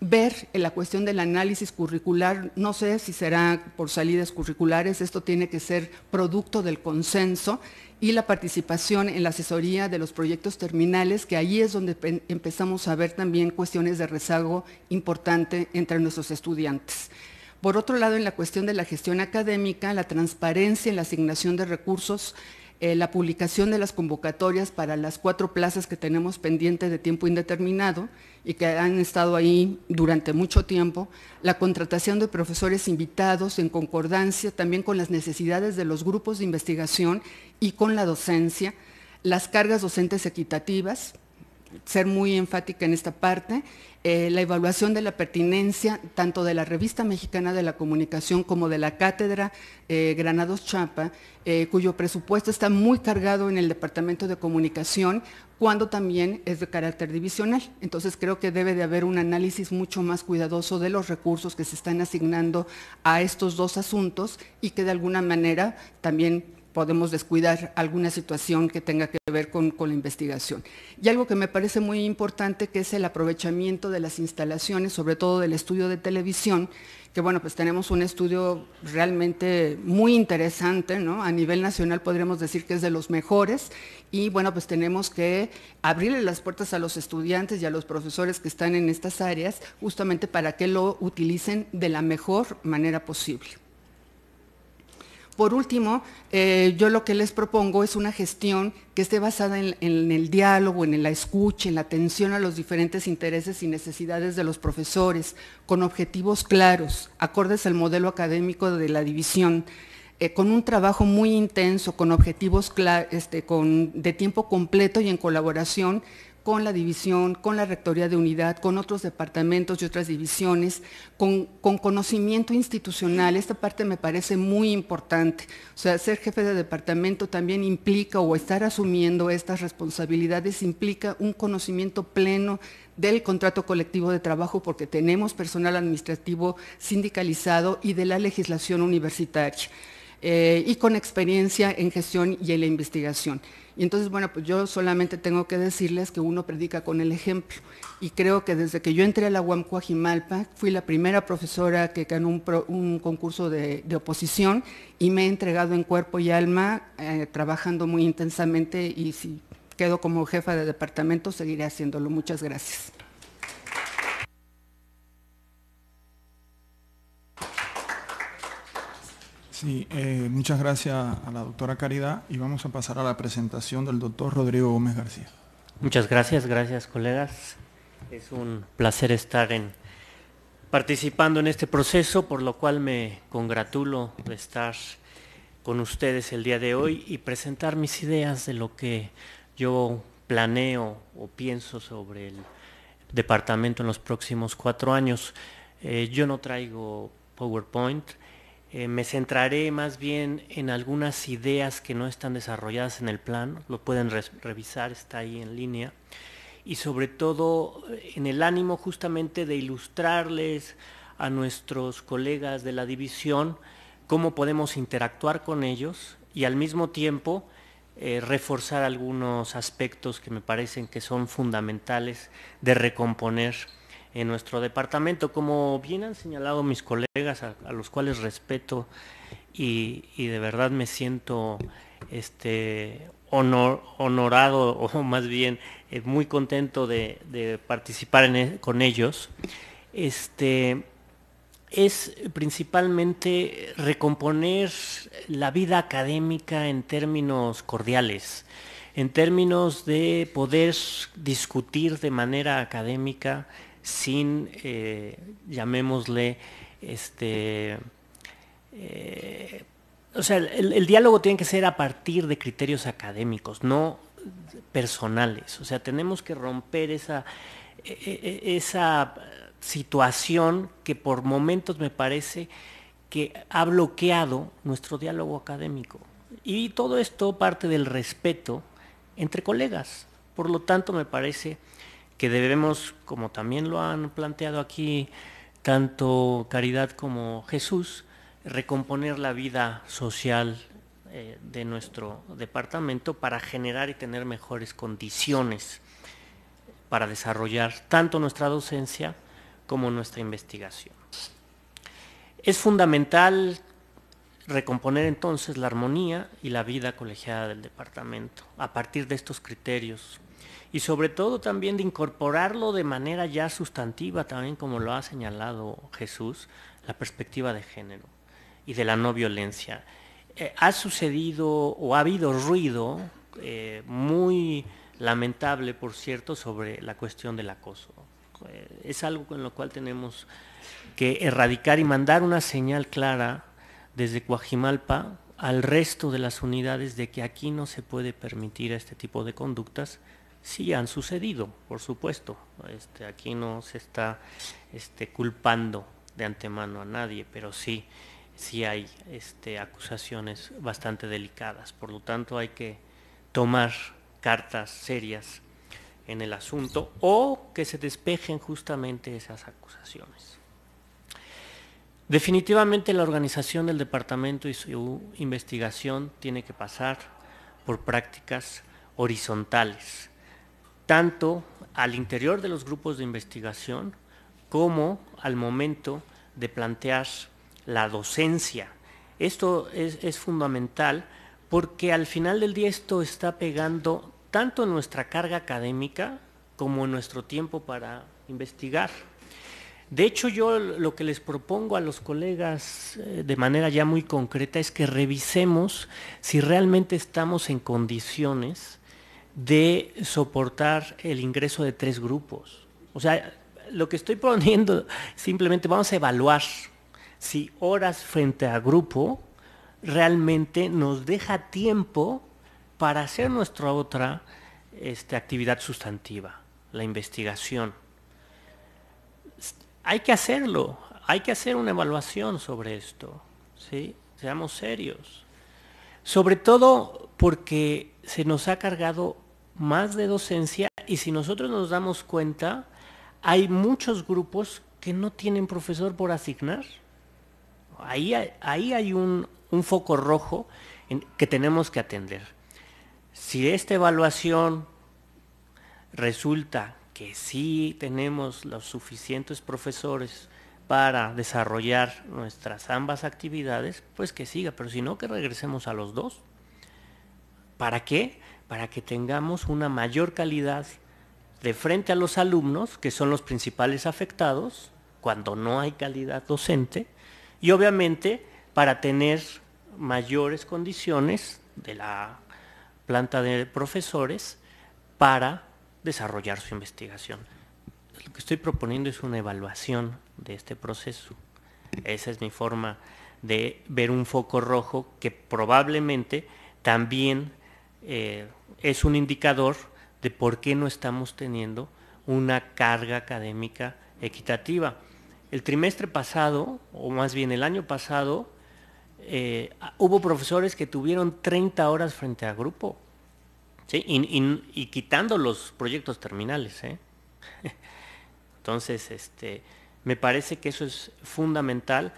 ver la cuestión del análisis curricular, no sé si será por salidas curriculares, esto tiene que ser producto del consenso y la participación en la asesoría de los proyectos terminales, que ahí es donde empezamos a ver también cuestiones de rezago importante entre nuestros estudiantes. Por otro lado, en la cuestión de la gestión académica, la transparencia en la asignación de recursos, eh, la publicación de las convocatorias para las cuatro plazas que tenemos pendientes de tiempo indeterminado y que han estado ahí durante mucho tiempo, la contratación de profesores invitados en concordancia también con las necesidades de los grupos de investigación y con la docencia, las cargas docentes equitativas, ser muy enfática en esta parte, eh, la evaluación de la pertinencia tanto de la Revista Mexicana de la Comunicación como de la Cátedra eh, Granados Chapa, eh, cuyo presupuesto está muy cargado en el Departamento de Comunicación, cuando también es de carácter divisional. Entonces creo que debe de haber un análisis mucho más cuidadoso de los recursos que se están asignando a estos dos asuntos y que de alguna manera también podemos descuidar alguna situación que tenga que ver con, la investigación. Y algo que me parece muy importante que es el aprovechamiento de las instalaciones, sobre todo del estudio de televisión, que bueno, pues tenemos un estudio realmente muy interesante, A nivel nacional podríamos decir que es de los mejores y bueno, pues tenemos que abrirle las puertas a los estudiantes y a los profesores que están en estas áreas justamente para que lo utilicen de la mejor manera posible. Por último, eh, yo lo que les propongo es una gestión que esté basada en, el diálogo, en la escucha, en la atención a los diferentes intereses y necesidades de los profesores, con objetivos claros, acordes al modelo académico de la división, eh, con un trabajo muy intenso, con objetivos este, de tiempo completo y en colaboración con la división, con la rectoría de unidad, con otros departamentos y otras divisiones, con, conocimiento institucional. Esta parte me parece muy importante. O sea, ser jefe de departamento también implica o estar asumiendo estas responsabilidades implica un conocimiento pleno del contrato colectivo de trabajo porque tenemos personal administrativo sindicalizado y de la legislación universitaria. Eh, y con experiencia en gestión y en la investigación. Y entonces, bueno, pues yo solamente tengo que decirles que uno predica con el ejemplo. Y creo que desde que yo entré a la UAM fui la primera profesora que ganó un, concurso de, oposición y me he entregado en cuerpo y alma, eh, trabajando muy intensamente y si quedo como jefa de departamento, seguiré haciéndolo. Muchas gracias. Sí, eh, muchas gracias a la doctora Caridad y vamos a pasar a la presentación del doctor Rodrigo Gómez García. Muchas gracias, gracias colegas. Es un placer estar en, participando en este proceso, por lo cual me congratulo de estar con ustedes el día de hoy y presentar mis ideas de lo que yo planeo o pienso sobre el departamento en los próximos cuatro años. Eh, yo no traigo PowerPoint, eh, me centraré más bien en algunas ideas que no están desarrolladas en el plan, lo pueden revisar, está ahí en línea, y sobre todo eh, en el ánimo justamente de ilustrarles a nuestros colegas de la división cómo podemos interactuar con ellos y al mismo tiempo eh, reforzar algunos aspectos que me parecen que son fundamentales de recomponer en nuestro departamento. Como bien han señalado mis colegas, a, los cuales respeto y, de verdad me siento este, honor, honorado o más bien eh, muy contento de, participar e, con ellos, este, es principalmente recomponer la vida académica en términos cordiales en términos de poder discutir de manera académica sin, eh, llamémosle, este... Eh, o sea, el, diálogo tiene que ser a partir de criterios académicos, no personales. O sea, tenemos que romper e, e, e, esa situación que por momentos me parece que ha bloqueado nuestro diálogo académico. Y todo esto parte del respeto entre colegas. Por lo tanto, me parece que debemos, como también lo han planteado aquí tanto Caridad como Jesús, recomponer la vida social eh, de nuestro departamento para generar y tener mejores condiciones para desarrollar tanto nuestra docencia como nuestra investigación. Es fundamental recomponer entonces la armonía y la vida colegiada del departamento a partir de estos criterios y sobre todo también de incorporarlo de manera ya sustantiva, también como lo ha señalado Jesús, la perspectiva de género y de la no violencia. Eh, ha sucedido o ha habido ruido eh, muy lamentable, por cierto, sobre la cuestión del acoso. Eh, es algo con lo cual tenemos que erradicar y mandar una señal clara desde Coajimalpa al resto de las unidades de que aquí no se puede permitir este tipo de conductas sí han sucedido, por supuesto. Este, aquí no se está este, culpando de antemano a nadie, pero sí, sí hay este, acusaciones bastante delicadas. Por lo tanto, hay que tomar cartas serias en el asunto o que se despejen justamente esas acusaciones. Definitivamente la organización del departamento y su investigación tiene que pasar por prácticas horizontales tanto al interior de los grupos de investigación como al momento de plantear la docencia. Esto es, fundamental porque al final del día esto está pegando tanto en nuestra carga académica como en nuestro tiempo para investigar. De hecho, yo lo que les propongo a los colegas eh, de manera ya muy concreta es que revisemos si realmente estamos en condiciones de soportar el ingreso de tres grupos. O sea, lo que estoy poniendo, simplemente vamos a evaluar si horas frente a grupo realmente nos deja tiempo para hacer nuestra otra este, actividad sustantiva, la investigación. Hay que hacerlo, hay que hacer una evaluación sobre esto, ¿sí? Seamos serios. Sobre todo porque se nos ha cargado más de docencia y si nosotros nos damos cuenta, hay muchos grupos que no tienen profesor por asignar. Ahí hay, ahí hay un, foco rojo que tenemos que atender. Si esta evaluación resulta que sí tenemos los suficientes profesores para desarrollar nuestras ambas actividades, pues que siga, pero si no, que regresemos a los dos. ¿Para qué? para que tengamos una mayor calidad de frente a los alumnos, que son los principales afectados, cuando no hay calidad docente, y obviamente para tener mayores condiciones de la planta de profesores para desarrollar su investigación. Lo que estoy proponiendo es una evaluación de este proceso. Esa es mi forma de ver un foco rojo que probablemente también eh, es un indicador de por qué no estamos teniendo una carga académica equitativa. El trimestre pasado, o más bien el año pasado, eh, hubo profesores que tuvieron 30 horas frente a grupo, y, quitando los proyectos terminales. ¿eh? Entonces, este, me parece que eso es fundamental,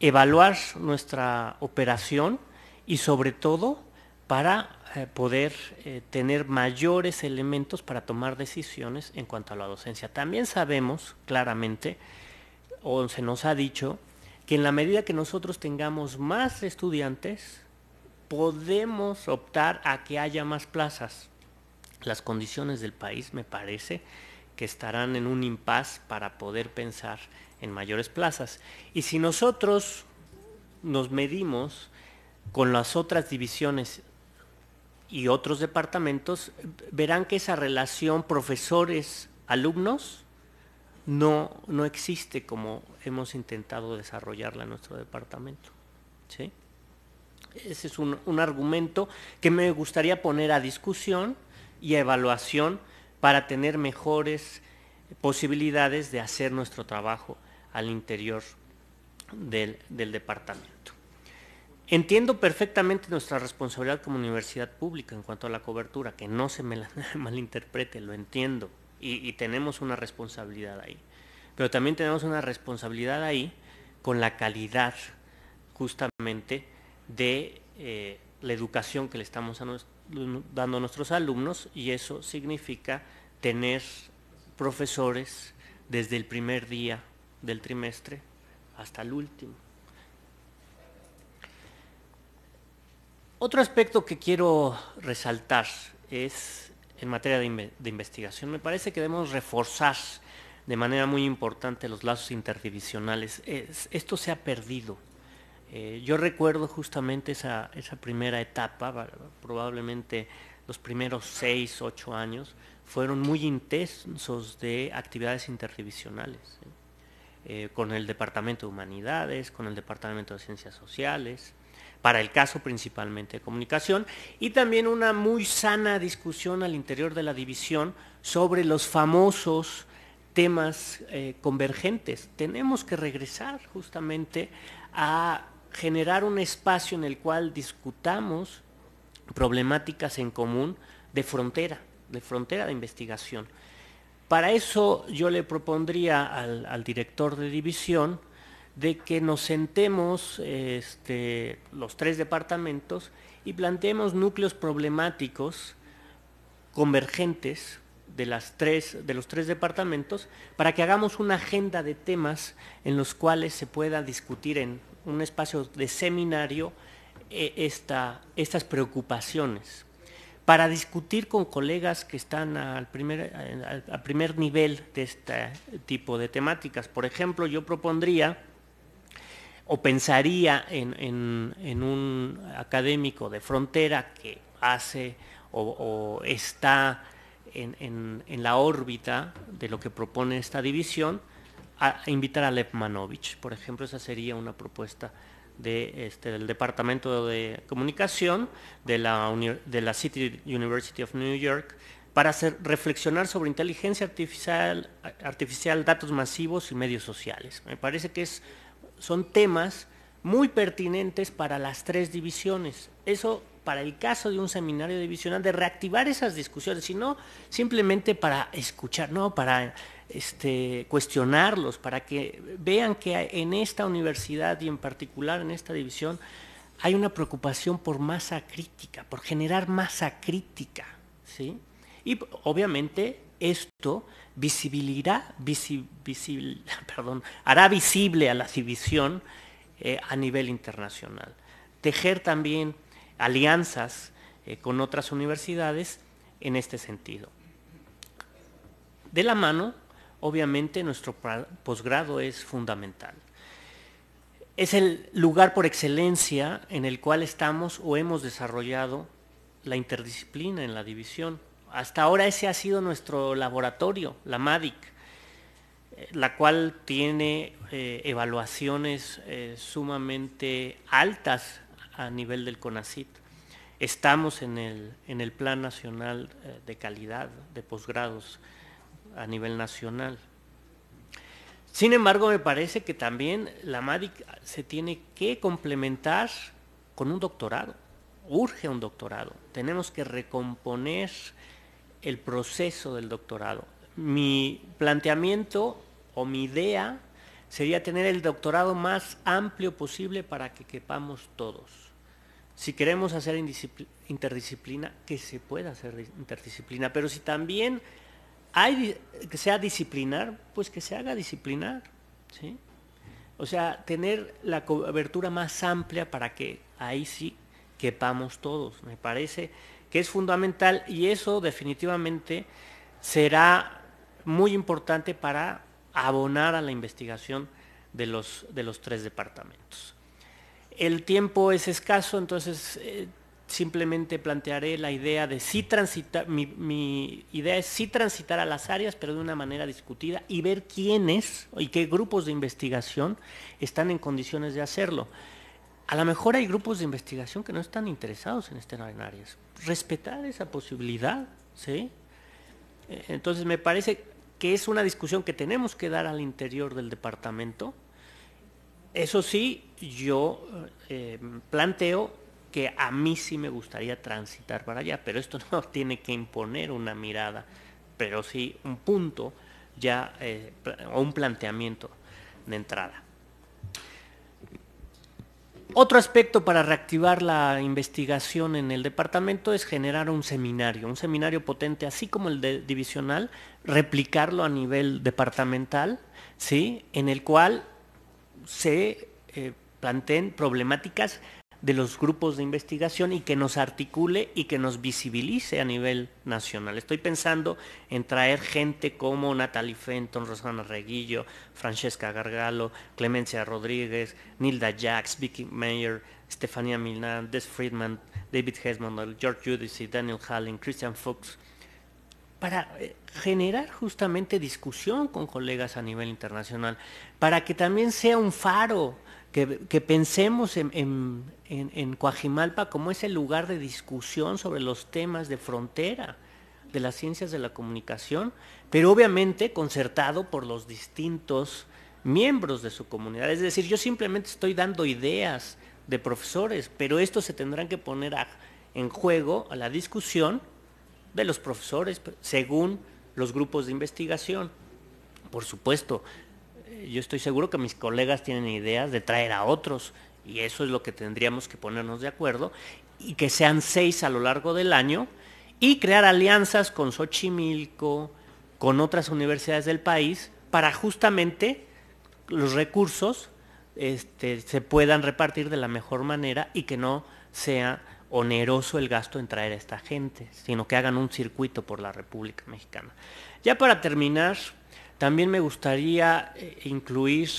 evaluar nuestra operación y sobre todo para eh, poder eh, tener mayores elementos para tomar decisiones en cuanto a la docencia. También sabemos claramente, o se nos ha dicho, que en la medida que nosotros tengamos más estudiantes, podemos optar a que haya más plazas. Las condiciones del país, me parece, que estarán en un impas para poder pensar en mayores plazas. Y si nosotros nos medimos con las otras divisiones y otros departamentos, verán que esa relación profesores-alumnos no, no existe como hemos intentado desarrollarla en nuestro departamento. Ese es un, argumento que me gustaría poner a discusión y a evaluación para tener mejores posibilidades de hacer nuestro trabajo al interior del departamento. Entiendo perfectamente nuestra responsabilidad como universidad pública en cuanto a la cobertura, que no se me la malinterprete, lo entiendo, y, tenemos una responsabilidad ahí. Pero también tenemos una responsabilidad ahí con la calidad justamente de eh, la educación que le estamos dando a nuestros alumnos y eso significa tener profesores desde el primer día del trimestre hasta el último. Otro aspecto que quiero resaltar es en materia de, investigación. Me parece que debemos reforzar de manera muy importante los lazos interdivisionales. esto se ha perdido. Eh, yo recuerdo justamente esa, primera etapa, probablemente los primeros seis, ocho años, fueron muy intensos de actividades interdivisionales, eh, con el Departamento de Humanidades, con el Departamento de Ciencias Sociales, para el caso principalmente de comunicación, y también una muy sana discusión al interior de la división sobre los famosos temas eh, convergentes. Tenemos que regresar justamente a generar un espacio en el cual discutamos problemáticas en común de frontera, de frontera de investigación. Para eso yo le propondría al director de división de que nos sentemos este, los tres departamentos y planteemos núcleos problemáticos convergentes de, las tres, de los tres departamentos para que hagamos una agenda de temas en los cuales se pueda discutir en un espacio de seminario eh, estas preocupaciones para discutir con colegas que están al primer, eh, al primer nivel de este tipo de temáticas. Por ejemplo, yo propondría o pensaría en, un académico de frontera que hace o, está en, la órbita de lo que propone esta división, a, invitar a Lepmanovich. Por ejemplo, esa sería una propuesta este, del Departamento de Comunicación de la, City University of New York para reflexionar sobre inteligencia artificial, artificial, datos masivos y medios sociales. Me parece que es son temas muy pertinentes para las tres divisiones. Eso para el caso de un seminario divisional, de reactivar esas discusiones, sino simplemente para escuchar, no, para este, cuestionarlos, para que vean que en esta universidad y en particular en esta división hay una preocupación por masa crítica, por generar masa crítica, ¿sí? Y obviamente esto visibilizará perdón, hará visible a la división eh, a nivel internacional. Tejer también alianzas eh, con otras universidades en este sentido. De la mano, obviamente, nuestro posgrado es fundamental. Es el lugar por excelencia en el cual estamos o hemos desarrollado la interdisciplina en la división hasta ahora ese ha sido nuestro laboratorio, la MADIC, eh, la cual tiene eh, evaluaciones eh, sumamente altas a nivel del CONACIT. Estamos en el, en el Plan Nacional de Calidad de Posgrados a nivel nacional. Sin embargo, me parece que también la MADIC se tiene que complementar con un doctorado. Urge un doctorado. Tenemos que recomponer el proceso del doctorado. Mi planteamiento o mi idea sería tener el doctorado más amplio posible para que quepamos todos. Si queremos hacer interdisciplina, que se pueda hacer interdisciplina, pero si también hay que sea disciplinar, pues que se haga disciplinar, ¿sí? O sea, tener la cobertura más amplia para que ahí sí quepamos todos. Me parece que es fundamental y eso definitivamente será muy importante para abonar a la investigación de los, de los tres departamentos. El tiempo es escaso, entonces eh, simplemente plantearé la idea de sí transitar, mi, idea es sí transitar a las áreas, pero de una manera discutida y ver quiénes y qué grupos de investigación están en condiciones de hacerlo. A lo mejor hay grupos de investigación que no están interesados en este en áreas respetar esa posibilidad, ¿sí? Eh, entonces me parece que es una discusión que tenemos que dar al interior del departamento. Eso sí, yo eh, planteo que a mí sí me gustaría transitar para allá, pero esto no tiene que imponer una mirada, pero sí un punto ya eh, o un planteamiento de entrada. Otro aspecto para reactivar la investigación en el departamento es generar un seminario, un seminario potente, así como el divisional, replicarlo a nivel departamental, en el cual se eh, planteen problemáticas de los grupos de investigación y que nos articule y que nos visibilice a nivel nacional. Estoy pensando en traer gente como Natalie Fenton, Rosana Reguillo, Francesca Gargalo, Clemencia Rodríguez, Nilda Jacks, Vicky Mayer, Stefania Milán, Des Friedman, David Hesmond, George Judici, Daniel Hallin, Christian Fuchs, para eh, generar justamente discusión con colegas a nivel internacional, para que también sea un faro que, pensemos en, Coajimalpa como ese lugar de discusión sobre los temas de frontera de las ciencias de la comunicación, pero obviamente concertado por los distintos miembros de su comunidad. Es decir, yo simplemente estoy dando ideas de profesores, pero estos se tendrán que poner en juego a la discusión de los profesores según los grupos de investigación. Por supuesto, yo estoy seguro que mis colegas tienen ideas de traer a otros y eso es lo que tendríamos que ponernos de acuerdo y que sean seis a lo largo del año y crear alianzas con Xochimilco, con otras universidades del país para justamente los recursos este, se puedan repartir de la mejor manera y que no sea oneroso el gasto en traer a esta gente, sino que hagan un circuito por la República Mexicana. Ya para terminar, también me gustaría eh, incluir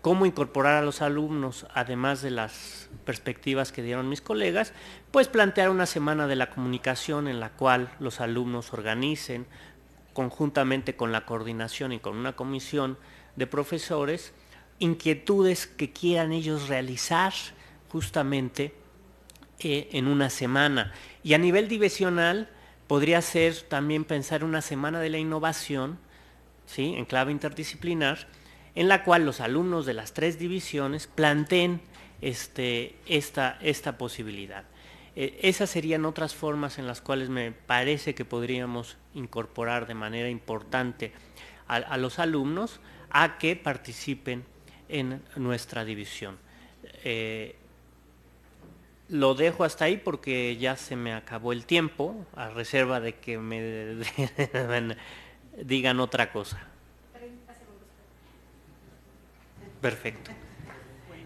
cómo incorporar a los alumnos, además de las perspectivas que dieron mis colegas, pues plantear una semana de la comunicación en la cual los alumnos organicen conjuntamente con la coordinación y con una comisión de profesores inquietudes que quieran ellos realizar justamente eh, en una semana. Y a nivel divisional podría ser también pensar una semana de la innovación, ¿sí? en clave interdisciplinar, en la cual los alumnos de las tres divisiones planteen este, esta, esta posibilidad. Eh, esas serían otras formas en las cuales me parece que podríamos incorporar de manera importante a, los alumnos a que participen en nuestra división. Eh, lo dejo hasta ahí porque ya se me acabó el tiempo, a reserva de que me digan otra cosa. Perfecto.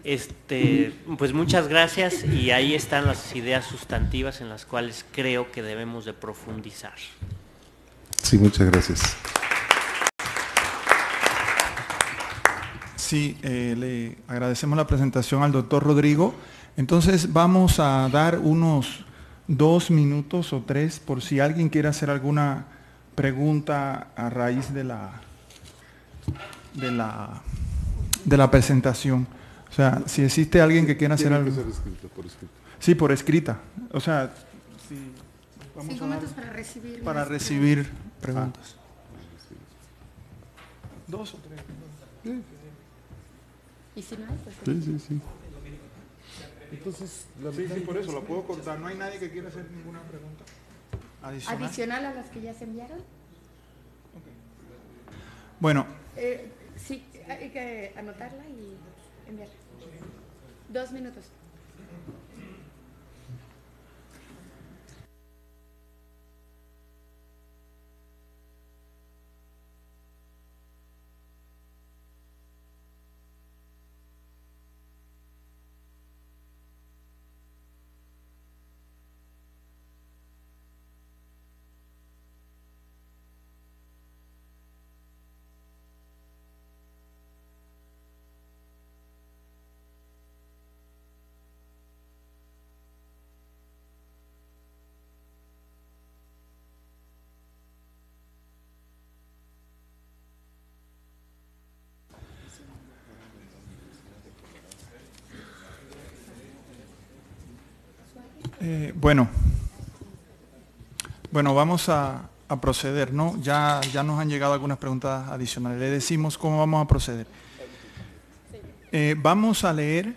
Este, pues muchas gracias y ahí están las ideas sustantivas en las cuales creo que debemos de profundizar. Sí, muchas gracias. Sí, eh, le agradecemos la presentación al doctor Rodrigo. Entonces vamos a dar unos dos minutos o tres por si alguien quiere hacer alguna pregunta a raíz de la, de la, de la presentación. O sea, si existe alguien que quiera hacer algo... por escrita. Sí, por escrita. O sea, si vamos Cinco para recibir, para recibir preguntas. Dos o tres. ¿Y si no hay? Pues sí, sí, Entonces, sí, sí, por eso, lo puedo contar No hay nadie que quiera hacer ninguna pregunta adicional, a las que ya se enviaron. Bueno. Eh, sí, hay que anotarla y enviarla. Dos minutos. Eh, bueno, bueno, vamos a, proceder, ¿no? Ya, ya nos han llegado algunas preguntas adicionales. Le decimos cómo vamos a proceder. Eh, vamos a leer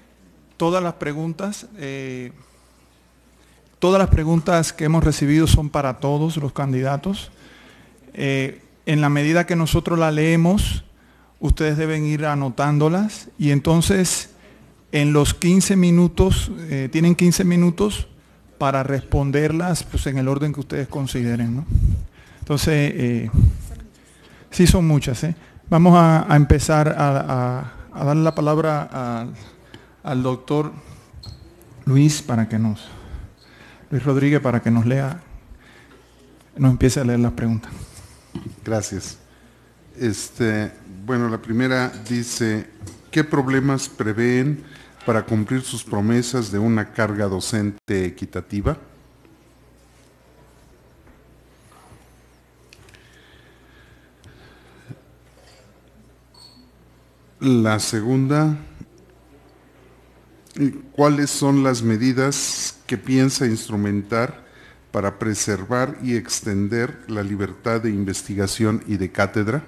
todas las preguntas. Eh, todas las preguntas que hemos recibido son para todos los candidatos. en la medida que nosotros la leemos, ustedes deben ir anotándolas y entonces en los 15 minutos, tienen 15 minutos para responderlas pues, en el orden que ustedes consideren. Entonces, eh, sí son muchas. ¿eh? Vamos a, empezar a, dar la palabra al doctor Luis para que nos, Luis Rodríguez para que nos lea, nos empiece a leer las preguntas. Gracias. Este, bueno, la primera dice, ¿qué problemas prevén para cumplir sus promesas de una carga docente equitativa? La segunda, ¿cuáles son las medidas que piensa instrumentar para preservar y extender la libertad de investigación y de cátedra?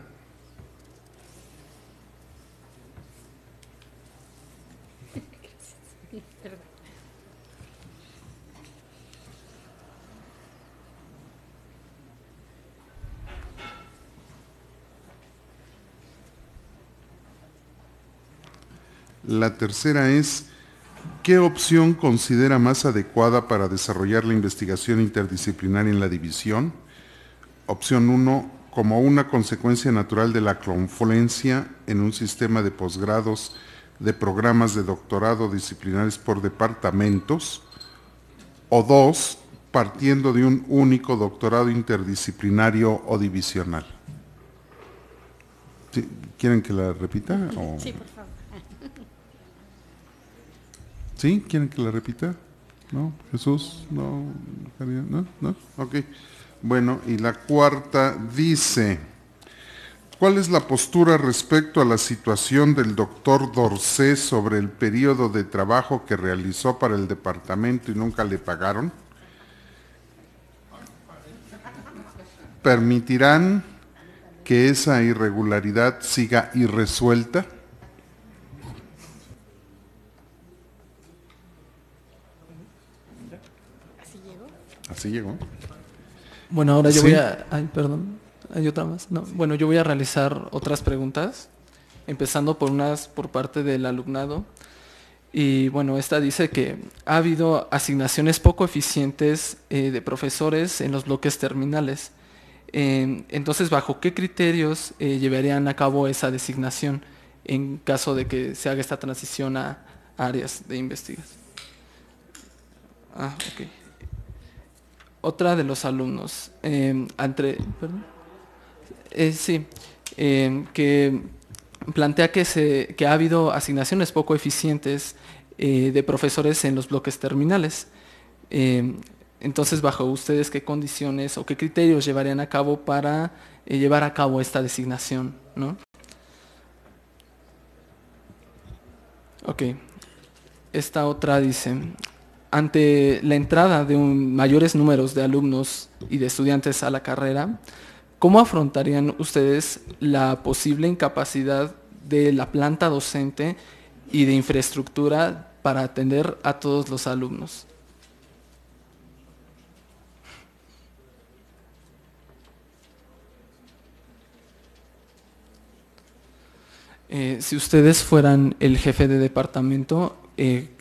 La tercera es, ¿qué opción considera más adecuada para desarrollar la investigación interdisciplinaria en la división? Opción uno, como una consecuencia natural de la confluencia en un sistema de posgrados de programas de doctorado disciplinares por departamentos, o dos, partiendo de un único doctorado interdisciplinario o divisional. ¿Quieren que la repita? Sí, por favor. ¿Sí? ¿Quieren que la repita? ¿No? Jesús, no, no, no, ok. Bueno, y la cuarta dice, ¿cuál es la postura respecto a la situación del doctor Dorcé sobre el periodo de trabajo que realizó para el departamento y nunca le pagaron? ¿Permitirán que esa irregularidad siga irresuelta? Bueno, ahora yo voy a... Ay, perdón. Hay otra más. Bueno, yo voy a realizar otras preguntas, empezando por unas por parte del alumnado. Y bueno, esta dice que ha habido asignaciones poco eficientes eh, de profesores en los bloques terminales. entonces, ¿bajo qué criterios eh, llevarían a cabo esa designación en caso de que se haga esta transición a áreas de investigación? Ah, okay otra de los alumnos, entre, em, eh, sí, em, que plantea que, se, que ha habido asignaciones poco eficientes eh, de profesores en los bloques terminales. Em, entonces, bajo ustedes, ¿qué condiciones o qué criterios llevarían a cabo para eh, llevar a cabo esta designación? ¿no? Ok. Esta otra dice, ante la entrada de mayores números de alumnos y de estudiantes a la carrera, ¿cómo afrontarían ustedes la posible incapacidad de la planta docente y de infraestructura para atender a todos los alumnos? Eh, si ustedes fueran el jefe de departamento, eh,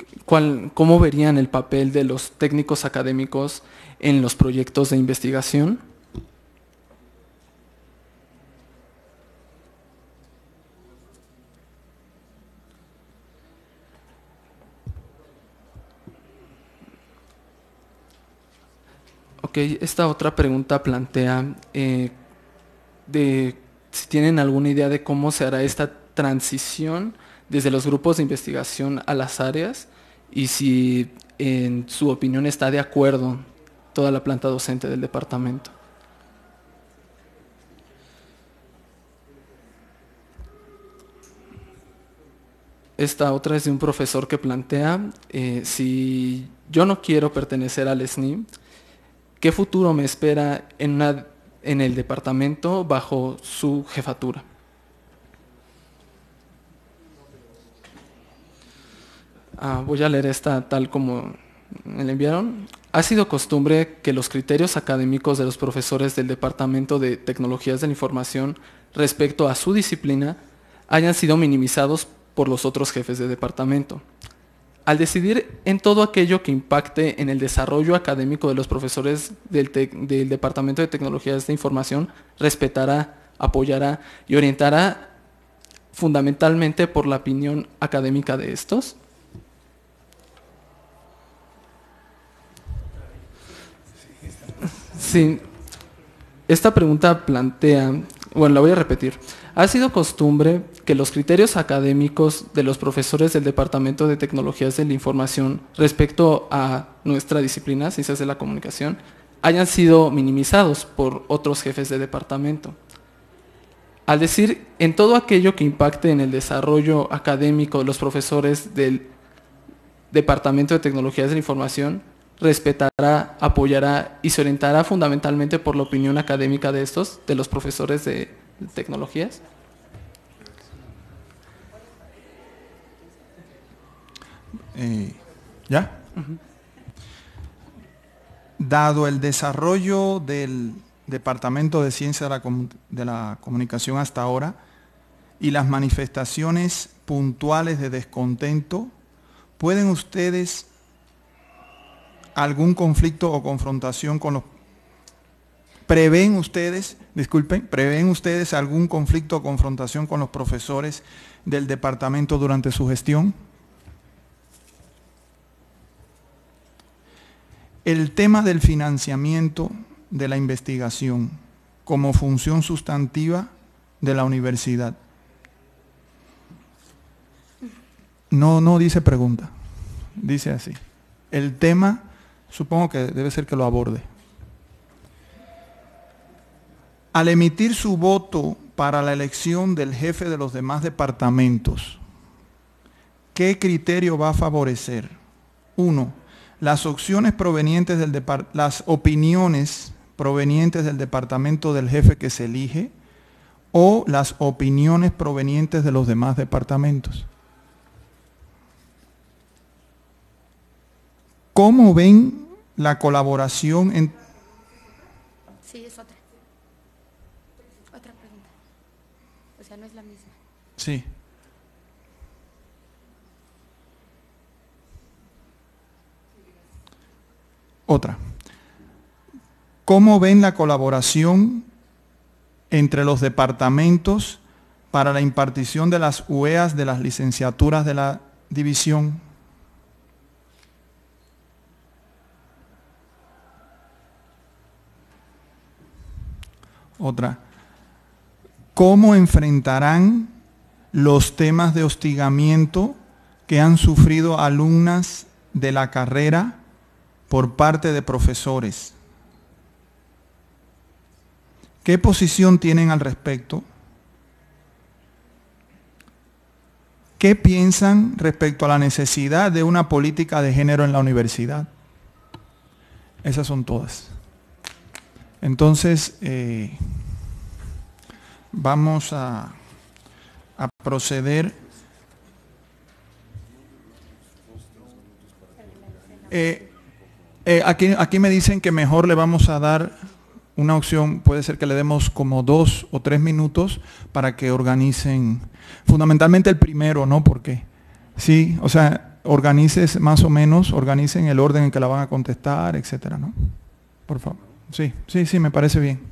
cómo verían el papel de los técnicos académicos en los proyectos de investigación. Ok, esta otra pregunta plantea eh, de si tienen alguna idea de cómo se hará esta transición desde los grupos de investigación a las áreas y si en su opinión está de acuerdo toda la planta docente del departamento. Esta otra es de un profesor que plantea, eh, si yo no quiero pertenecer al SNI, ¿qué futuro me espera en el departamento bajo su jefatura? Ah, voy a leer esta tal como me la enviaron. Ha sido costumbre que los criterios académicos de los profesores del Departamento de Tecnologías de la Información respecto a su disciplina hayan sido minimizados por los otros jefes de departamento. Al decidir en todo aquello que impacte en el desarrollo académico de los profesores del, del Departamento de Tecnologías de Información, respetará, apoyará y orientará fundamentalmente por la opinión académica de estos. Sí. Esta pregunta plantea, bueno, la voy a repetir. ¿Ha sido costumbre que los criterios académicos de los profesores del Departamento de Tecnologías de la Información respecto a nuestra disciplina, Ciencias de la Comunicación, hayan sido minimizados por otros jefes de departamento? Al decir, en todo aquello que impacte en el desarrollo académico de los profesores del Departamento de Tecnologías de la Información, respetará, apoyará y se orientará fundamentalmente por la opinión académica de estos, de los profesores de tecnologías. Eh, ¿Ya? Dado el desarrollo del Departamento de Ciencia de la Comunicación hasta ahora y las manifestaciones puntuales de descontento, ¿pueden ustedes algún conflicto o confrontación con los... ¿Prevén ustedes, disculpen, prevén ustedes algún conflicto o confrontación con los profesores del departamento durante su gestión? El tema del financiamiento de la investigación como función sustantiva de la universidad. No, no dice pregunta, dice así. El tema Supongo que debe ser que lo aborde. Al emitir su voto para la elección del jefe de los demás departamentos, ¿qué criterio va a favorecer? Uno, las opciones provenientes del las opiniones provenientes del departamento del jefe que se elige o las opiniones provenientes de los demás departamentos. ¿Cómo ven la colaboración en... Sí, Otra. ¿Cómo ven la colaboración entre los departamentos para la impartición de las UEAs de las licenciaturas de la división? otra. ¿Cómo enfrentarán los temas de hostigamiento que han sufrido alumnas de la carrera por parte de profesores? ¿Qué posición tienen al respecto? ¿Qué piensan respecto a la necesidad de una política de género en la universidad? Esas son todas. Entonces, eh, vamos a, proceder. Eh, eh, aquí, aquí me dicen que mejor le vamos a dar una opción, puede ser que le demos como dos o tres minutos para que organicen, fundamentalmente el primero, ¿no? Porque, sí, o sea, organices más o menos, organicen el orden en que la van a contestar, etcétera, ¿no? Por favor. Sí, sí, sí, me parece bien.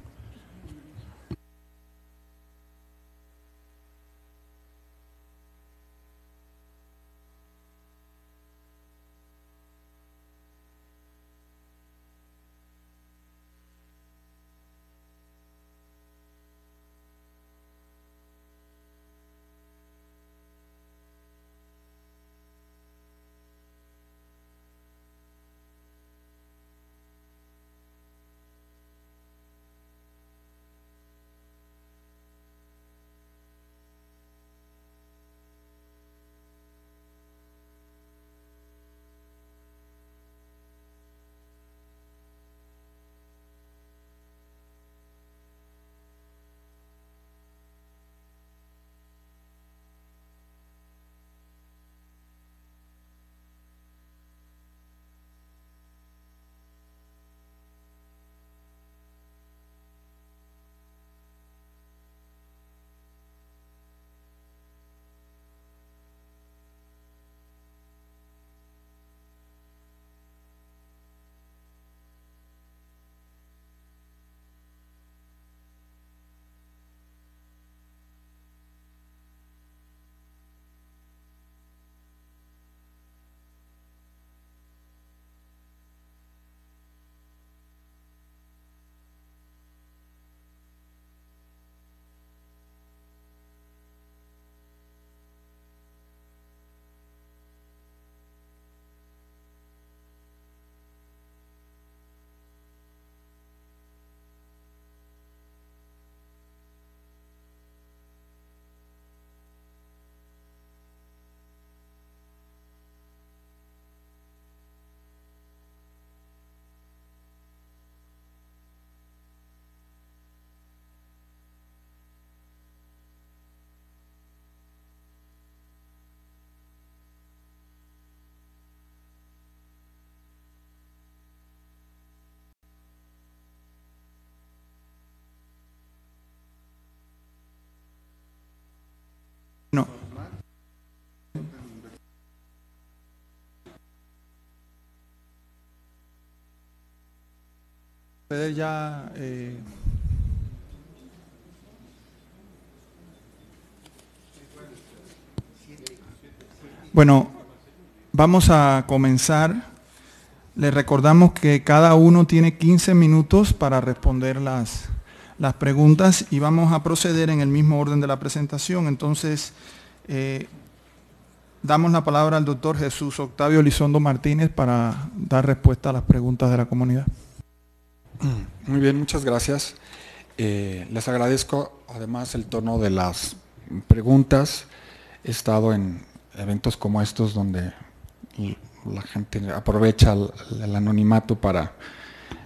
ya... Eh, bueno, vamos a comenzar. Les recordamos que cada uno tiene 15 minutos para responder las, preguntas y vamos a proceder en el mismo orden de la presentación. Entonces, eh, damos la palabra al doctor Jesús Octavio Lizondo Martínez para dar respuesta a las preguntas de la comunidad. Mm, muy bien, muchas gracias. Eh, les agradezco además el tono de las preguntas. He estado en eventos como estos donde la gente aprovecha el, anonimato para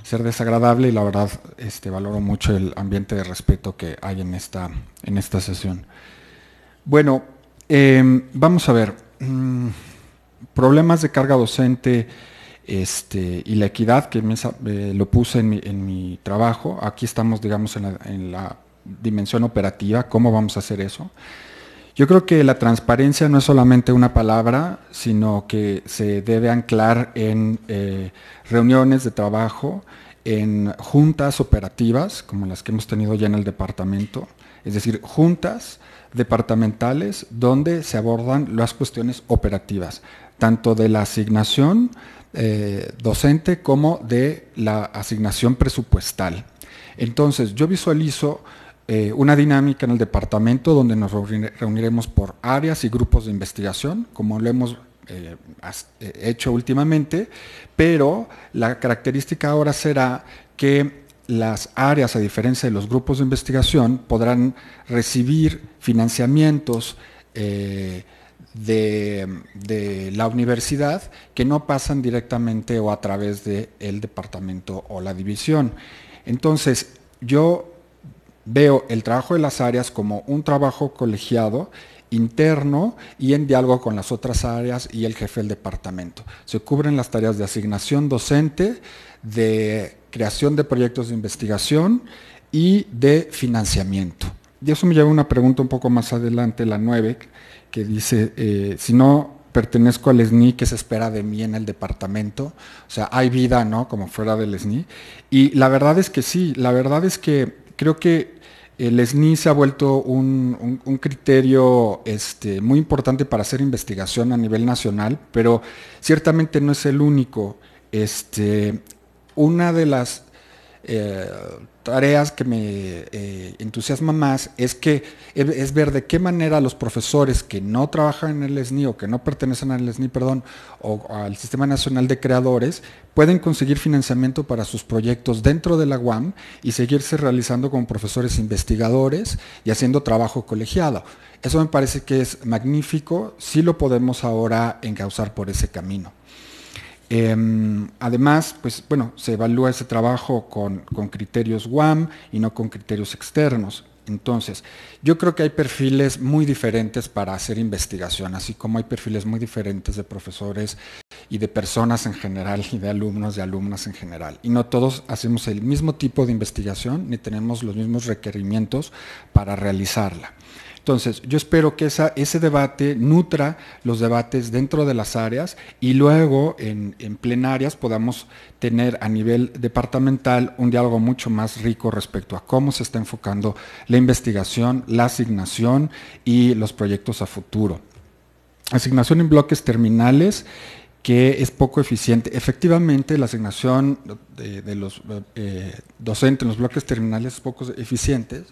ser desagradable y la verdad este, valoro mucho el ambiente de respeto que hay en esta, en esta sesión. Bueno, em, vamos a ver. Mm, problemas de carga docente este, y la equidad, que me, eh, lo puse en mi, trabajo, aquí estamos, digamos, en la, dimensión operativa, cómo vamos a hacer eso. Yo creo que la transparencia no es solamente una palabra, sino que se debe anclar en eh, reuniones de trabajo, en juntas operativas, como las que hemos tenido ya en el departamento, es decir, juntas departamentales donde se abordan las cuestiones operativas, tanto de la asignación, eh, docente como de la asignación presupuestal. Entonces, yo visualizo eh, una dinámica en el departamento donde nos reuniremos por áreas y grupos de investigación, como lo hemos eh, hecho últimamente, pero la característica ahora será que las áreas, a diferencia de los grupos de investigación, podrán recibir financiamientos de, la universidad que no pasan directamente o a través del el departamento o la división. Entonces, yo veo el trabajo de las áreas como un trabajo colegiado interno y en diálogo con las otras áreas y el jefe del departamento. Se cubren las tareas de asignación docente, de creación de proyectos de investigación y de financiamiento. Y eso me lleva a una pregunta un poco más adelante, la nueve, que dice, eh, si no pertenezco al SNI, ¿qué se espera de mí en el departamento? O sea, hay vida, ¿no? Como fuera del SNI. Y la verdad es que sí, la verdad es que creo que el SNI se ha vuelto un, criterio este, muy importante para hacer investigación a nivel nacional, pero ciertamente no es el único. Este, una de las eh, tareas que me eh, entusiasma más es que es ver de qué manera los profesores que no trabajan en el SNI o que no pertenecen al SNI, perdón, o al Sistema Nacional de Creadores, pueden conseguir financiamiento para sus proyectos dentro de la UAM y seguirse realizando como profesores investigadores y haciendo trabajo colegiado. Eso me parece que es magnífico si lo podemos ahora encauzar por ese camino. Em, además, pues bueno, se evalúa ese trabajo con, criterios WAM y no con criterios externos. Entonces, yo creo que hay perfiles muy diferentes para hacer investigación, así como hay perfiles muy diferentes de profesores y de personas en general y de alumnos, y alumnas en general. Y no todos hacemos el mismo tipo de investigación ni tenemos los mismos requerimientos para realizarla. Entonces, yo espero que ese debate nutra los debates dentro de las áreas y luego en, plenarias podamos tener a nivel departamental un diálogo mucho más rico respecto a cómo se está enfocando la investigación, la asignación y los proyectos a futuro. Asignación en bloques terminales que es poco eficiente. Efectivamente, la asignación de, los eh, docentes en los bloques terminales es poco eficiente.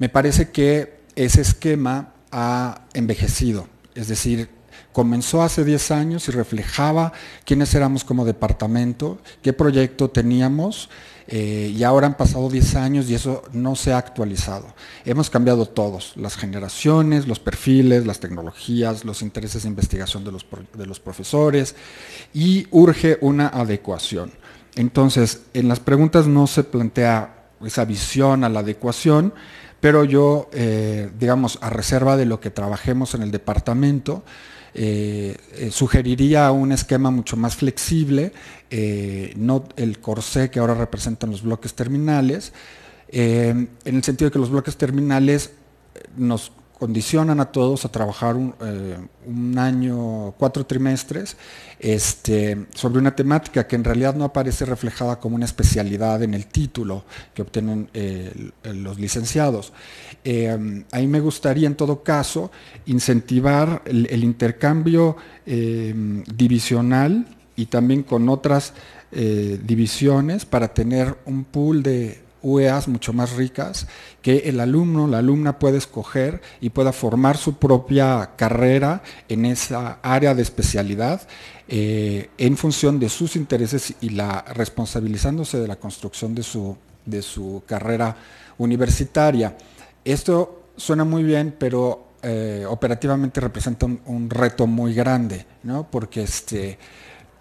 Me parece que ese esquema ha envejecido. Es decir, comenzó hace 10 años y reflejaba quiénes éramos como departamento, qué proyecto teníamos, eh, y ahora han pasado 10 años y eso no se ha actualizado. Hemos cambiado todos, las generaciones, los perfiles, las tecnologías, los intereses de investigación de los, de los profesores, y urge una adecuación. Entonces, en las preguntas no se plantea esa visión a la adecuación, pero yo, eh, digamos, a reserva de lo que trabajemos en el departamento, eh, eh, sugeriría un esquema mucho más flexible, no el corsé que ahora representan los bloques terminales, en el sentido de que los bloques terminales nos condicionan a todos a trabajar un, eh, año, cuatro trimestres, este, sobre una temática que en realidad no aparece reflejada como una especialidad en el título que obtienen eh, los licenciados. Eh, ahí me gustaría en todo caso incentivar el intercambio eh, divisional y también con otras divisiones para tener un pool de, UEAs mucho más ricas, que el alumno, la alumna puede escoger y pueda formar su propia carrera en esa área de especialidad eh, en función de sus intereses y la responsabilizándose de la construcción de su, de su carrera universitaria. Esto suena muy bien, pero eh, operativamente representa un, un, reto muy grande, ¿no? Porque este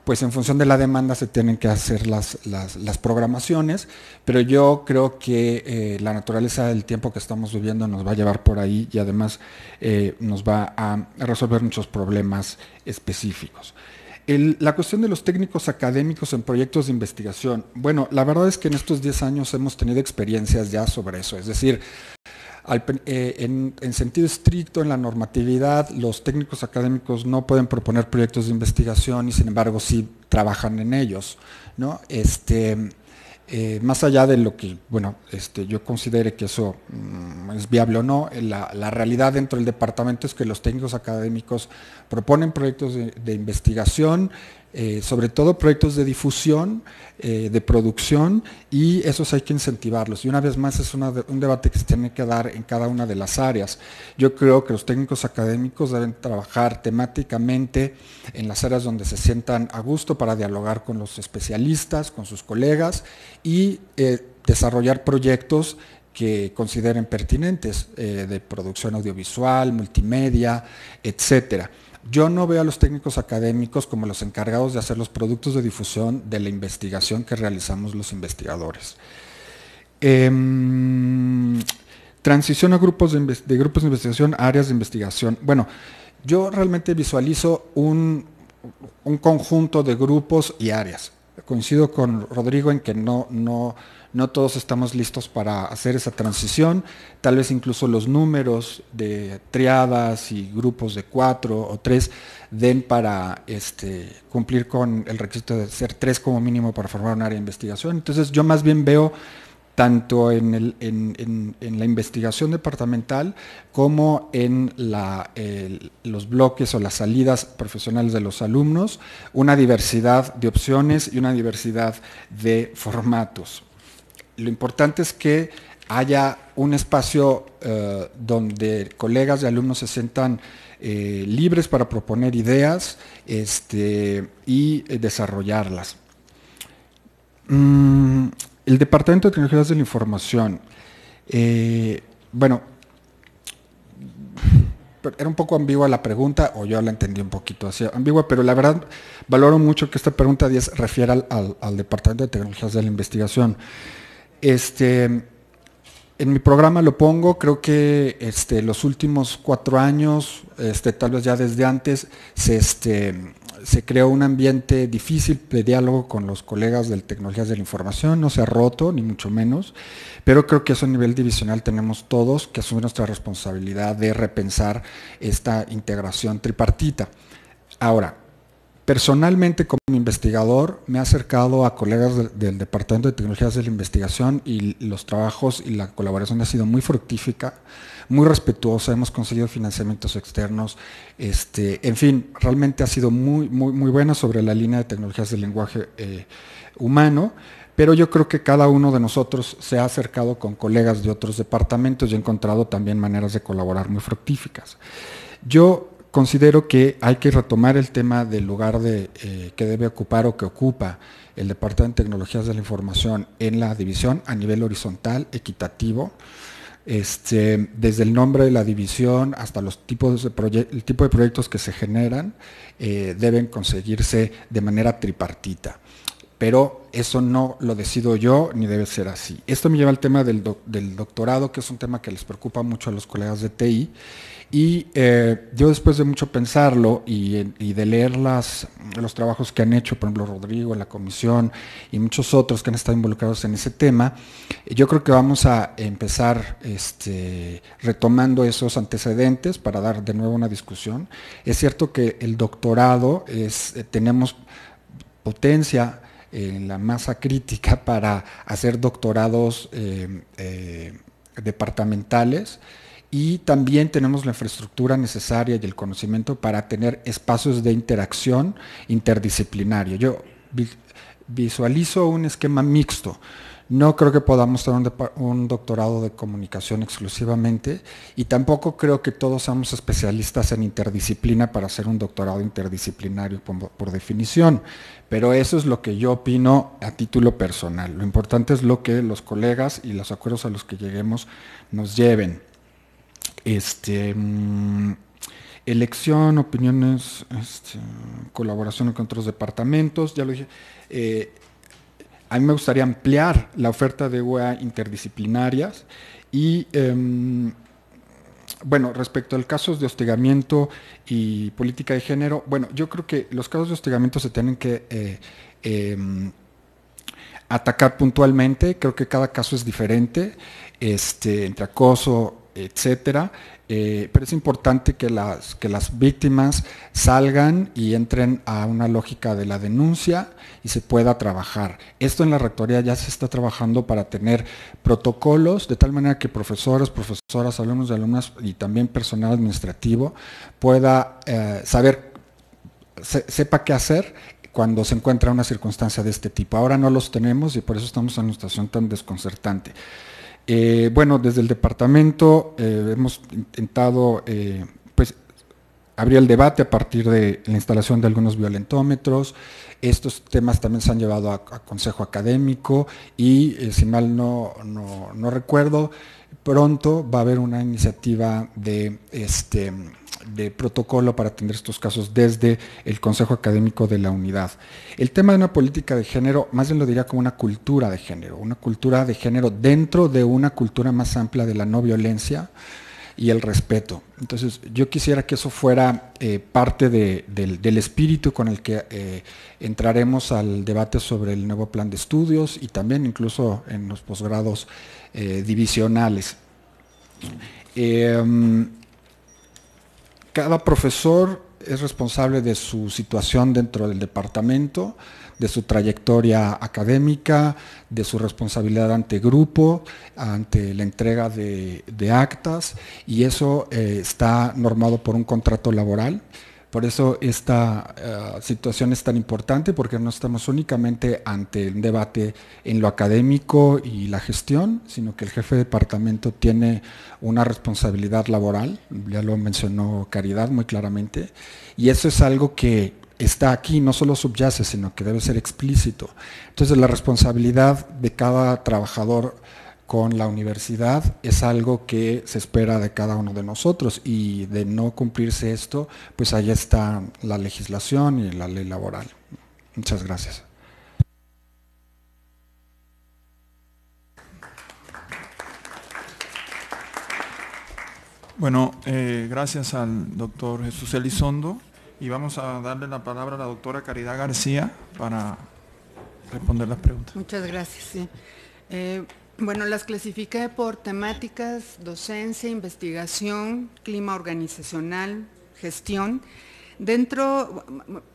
pues en función de la demanda se tienen que hacer las, las, programaciones, pero yo creo que eh, la naturaleza del tiempo que estamos viviendo nos va a llevar por ahí y además eh, nos va a resolver muchos problemas específicos. la cuestión de los técnicos académicos en proyectos de investigación, bueno, la verdad es que en estos 10 años hemos tenido experiencias ya sobre eso, es decir, eh, en, sentido estricto, en la normatividad, los técnicos académicos no pueden proponer proyectos de investigación y sin embargo sí trabajan en ellos. ¿no? Este, eh, más allá de lo que bueno, este, yo considere que eso mm, es viable o no, la, la, realidad dentro del departamento es que los técnicos académicos proponen proyectos de, de investigación, eh, sobre todo proyectos de difusión, eh, de producción, y esos hay que incentivarlos. Y una vez más es un debate que se tiene que dar en cada una de las áreas. Yo creo que los técnicos académicos deben trabajar temáticamente en las áreas donde se sientan a gusto para dialogar con los especialistas, con sus colegas, y eh, desarrollar proyectos que consideren pertinentes de producción audiovisual, multimedia, etcétera. Yo no veo a los técnicos académicos como los encargados de hacer los productos de difusión de la investigación que realizamos los investigadores. Em, transición a grupos de, grupos de investigación, áreas de investigación. Bueno, yo realmente visualizo un, conjunto de grupos y áreas. Coincido con Rodrigo en que no, no no todos estamos listos para hacer esa transición, tal vez incluso los números de triadas y grupos de cuatro o tres den para este, cumplir con el requisito de ser tres como mínimo para formar un área de investigación. Entonces yo más bien veo tanto en, la investigación departamental como en los bloques o las salidas profesionales de los alumnos, una diversidad de opciones y una diversidad de formatos lo importante es que haya un espacio eh, donde colegas y alumnos se sientan eh, libres para proponer ideas este, y eh, desarrollarlas. Mm, el Departamento de Tecnologías de la Información. bueno, era un poco ambigua la pregunta, o yo la entendí un poquito así ambigua, pero la verdad valoro mucho que esta pregunta 10 refiera al Departamento de Tecnologías de la Investigación. Este, en mi programa lo pongo, creo que este, los últimos cuatro años, este, tal vez ya desde antes, se, este, creó un ambiente difícil de diálogo con los colegas de Tecnologías de la Información, no se ha roto, ni mucho menos, pero creo que eso a nivel divisional tenemos todos que asumir nuestra responsabilidad de repensar esta integración tripartita. Ahora, Personalmente, como investigador, me he acercado a colegas del, Departamento de Tecnologías de la Investigación y los trabajos y la colaboración ha sido muy fructífica, muy respetuosa. Hemos conseguido financiamientos externos. Este, en fin, realmente ha sido muy, muy, muy buena sobre la línea de tecnologías del lenguaje eh, humano. Pero yo creo que cada uno de nosotros se ha acercado con colegas de otros departamentos y ha encontrado también maneras de colaborar muy fructíficas. Yo considero que hay que retomar el tema del lugar de, eh, que debe ocupar o que ocupa el Departamento de Tecnologías de la Información en la división a nivel horizontal, equitativo. Este, desde el nombre de la división hasta los tipos de el tipo de proyectos que se generan, eh, deben conseguirse de manera tripartita. Pero eso no lo decido yo ni debe ser así. Esto me lleva al tema del doctorado, que es un tema que les preocupa mucho a los colegas de TI y eh, yo después de mucho pensarlo y, de leer los trabajos que han hecho, por ejemplo, Rodrigo, la comisión y muchos otros que han estado involucrados en ese tema, yo creo que vamos a empezar este, retomando esos antecedentes para dar de nuevo una discusión. Es cierto que el doctorado es, eh, tenemos potencia en la masa crítica para hacer doctorados eh, departamentales y también tenemos la infraestructura necesaria y el conocimiento para tener espacios de interacción interdisciplinario. Yo visualizo un esquema mixto. No creo que podamos tener un, doctorado de comunicación exclusivamente y tampoco creo que todos seamos especialistas en interdisciplina para hacer un doctorado interdisciplinario por definición, pero eso es lo que yo opino a título personal. Lo importante es lo que los colegas y los acuerdos a los que lleguemos nos lleven. Este. Mm, elección, opiniones, este, colaboración con otros departamentos, ya lo dije. Eh, a mí me gustaría ampliar la oferta de UEA interdisciplinarias y em, bueno, respecto al casos de hostigamiento y política de género, bueno, yo creo que los casos de hostigamiento se tienen que eh, em, atacar puntualmente, creo que cada caso es diferente, este, entre acoso, etcétera. Eh, pero es importante que las, que las víctimas salgan y entren a una lógica de la denuncia y se pueda trabajar. Esto en la rectoría ya se está trabajando para tener protocolos, de tal manera que profesores, profesoras, alumnos y alumnas y también personal administrativo pueda eh, saber, sepa qué hacer cuando se encuentra una circunstancia de este tipo. Ahora no los tenemos y por eso estamos en una situación tan desconcertante. Eh, bueno, desde el departamento eh, hemos intentado eh, pues, abrir el debate a partir de la instalación de algunos violentómetros. Estos temas también se han llevado a, consejo académico y, si mal no recuerdo, pronto va a haber una iniciativa de, este, de protocolo para atender estos casos desde el Consejo Académico de la Unidad. El tema de una política de género, más bien lo diría como una cultura de género, una cultura de género dentro de una cultura más amplia de la no violencia y el respeto. Entonces yo quisiera que eso fuera eh, parte del, espíritu con el que eh, entraremos al debate sobre el nuevo plan de estudios y también incluso en los posgrados eh, divisionales. Em, cada profesor es responsable de su situación dentro del departamento, de su trayectoria académica, de su responsabilidad ante grupo, ante la entrega de, actas, y eso eh, está normado por un contrato laboral por eso esta eh, situación es tan importante porque no estamos únicamente ante un debate en lo académico y la gestión, sino que el jefe de departamento tiene una responsabilidad laboral, ya lo mencionó Caridad muy claramente, y eso es algo que está aquí, no solo subyace, sino que debe ser explícito. Entonces la responsabilidad de cada trabajador con la universidad es algo que se espera de cada uno de nosotros y de no cumplirse esto, pues ahí está la legislación y la ley laboral. Muchas gracias. Bueno, eh, gracias al doctor Jesús Elizondo y vamos a darle la palabra a la doctora Caridad García para responder las preguntas. Muchas gracias. Sí. Eh, bueno, las clasifiqué por temáticas, docencia, investigación, clima organizacional, gestión. Dentro,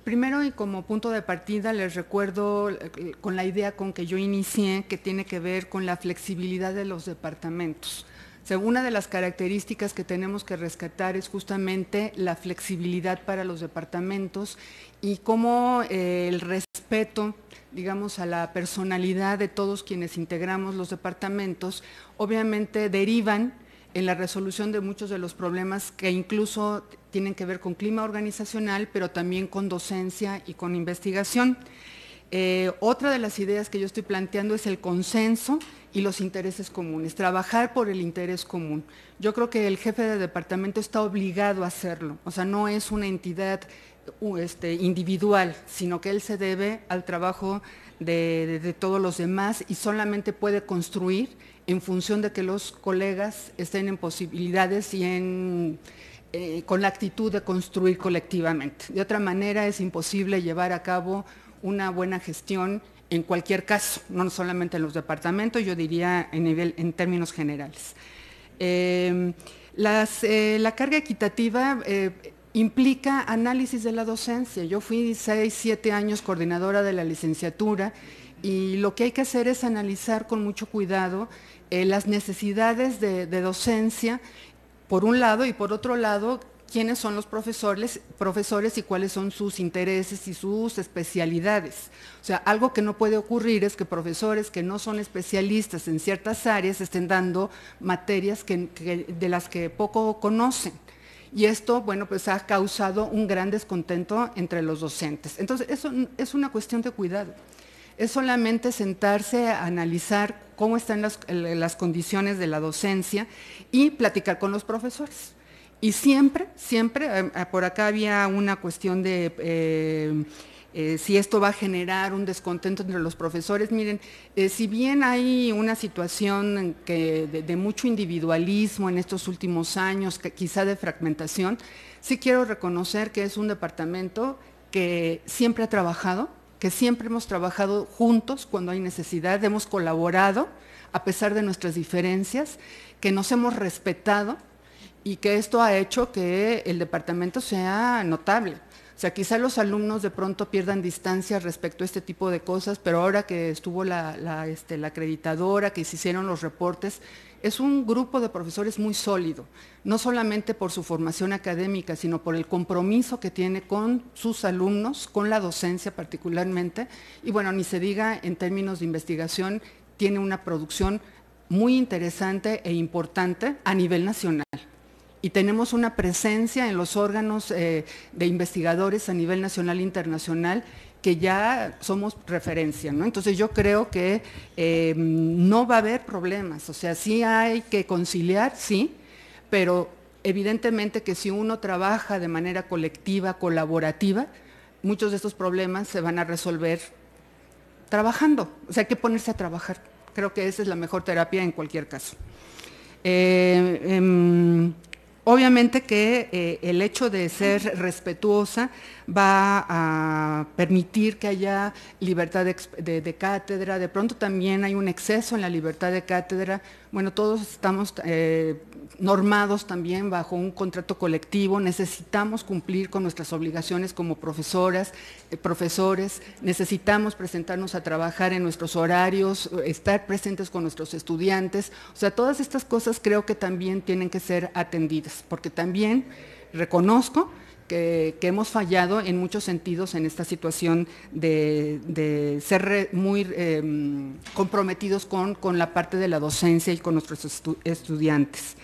primero y como punto de partida, les recuerdo eh, con la idea con que yo inicié, que tiene que ver con la flexibilidad de los departamentos una de las características que tenemos que rescatar es justamente la flexibilidad para los departamentos y cómo eh, el respeto, digamos, a la personalidad de todos quienes integramos los departamentos, obviamente derivan en la resolución de muchos de los problemas que incluso tienen que ver con clima organizacional, pero también con docencia y con investigación. Eh, otra de las ideas que yo estoy planteando es el consenso y los intereses comunes, trabajar por el interés común. Yo creo que el jefe de departamento está obligado a hacerlo, o sea, no es una entidad este, individual, sino que él se debe al trabajo de, todos los demás y solamente puede construir en función de que los colegas estén en posibilidades y en, eh, con la actitud de construir colectivamente. De otra manera es imposible llevar a cabo una buena gestión en cualquier caso, no solamente en los departamentos, yo diría en, términos generales. Em, eh, la carga equitativa eh, implica análisis de la docencia. Yo fui seis, siete años coordinadora de la licenciatura y lo que hay que hacer es analizar con mucho cuidado eh, las necesidades de docencia, por un lado, y por otro lado, quiénes son los profesores, y cuáles son sus intereses y sus especialidades. O sea, algo que no puede ocurrir es que profesores que no son especialistas en ciertas áreas estén dando materias de las que poco conocen. Y esto, bueno, pues ha causado un gran descontento entre los docentes. Entonces, eso es una cuestión de cuidado. Es solamente sentarse a analizar cómo están las condiciones de la docencia y platicar con los profesores y siempre, siempre, eh, eh, por acá había una cuestión de eh, si esto va a generar un descontento entre los profesores. Miren, si bien hay una situación de, mucho individualismo en estos últimos años, quizá de fragmentación, sí quiero reconocer que es un departamento que siempre ha trabajado, que siempre hemos trabajado juntos cuando hay necesidad, hemos colaborado a pesar de nuestras diferencias, que nos hemos respetado y que esto ha hecho que el departamento sea notable. O sea, quizá los alumnos de pronto pierdan distancia respecto a este tipo de cosas, pero ahora que estuvo este, la, acreditadora, que se hicieron los reportes, es un grupo de profesores muy sólido, no solamente por su formación académica, sino por el compromiso que tiene con sus alumnos, con la docencia particularmente, y bueno, ni se diga en términos de investigación, tiene una producción muy interesante e importante a nivel nacional y tenemos una presencia en los órganos eh, de investigadores a nivel nacional e internacional que ya somos referencia, ¿no? Entonces yo creo que em, no va a haber problemas, o sea, sí hay que conciliar, sí, pero evidentemente que si uno trabaja de manera colectiva, colaborativa, muchos de estos problemas se van a resolver trabajando, o sea, hay que ponerse a trabajar. Creo que esa es la mejor terapia en cualquier caso. Eh, em, Obviamente que eh, el hecho de ser respetuosa va a permitir que haya libertad de, cátedra, de pronto también hay un exceso en la libertad de cátedra. Bueno, todos estamos eh, normados también bajo un contrato colectivo, necesitamos cumplir con nuestras obligaciones como profesoras, eh, profesores, necesitamos presentarnos a trabajar en nuestros horarios, estar presentes con nuestros estudiantes, o sea, todas estas cosas creo que también tienen que ser atendidas, porque también reconozco que, hemos fallado en muchos sentidos en esta situación de, ser muy em, comprometidos con, la parte de la docencia y con nuestros estudiantes.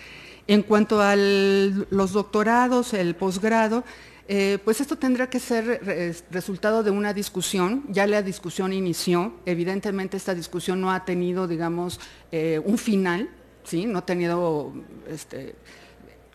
En cuanto a los doctorados, el posgrado, eh, pues esto tendrá que ser resultado de una discusión, ya la discusión inició, evidentemente esta discusión no ha tenido, digamos, eh, un final, ¿sí? no ha tenido este,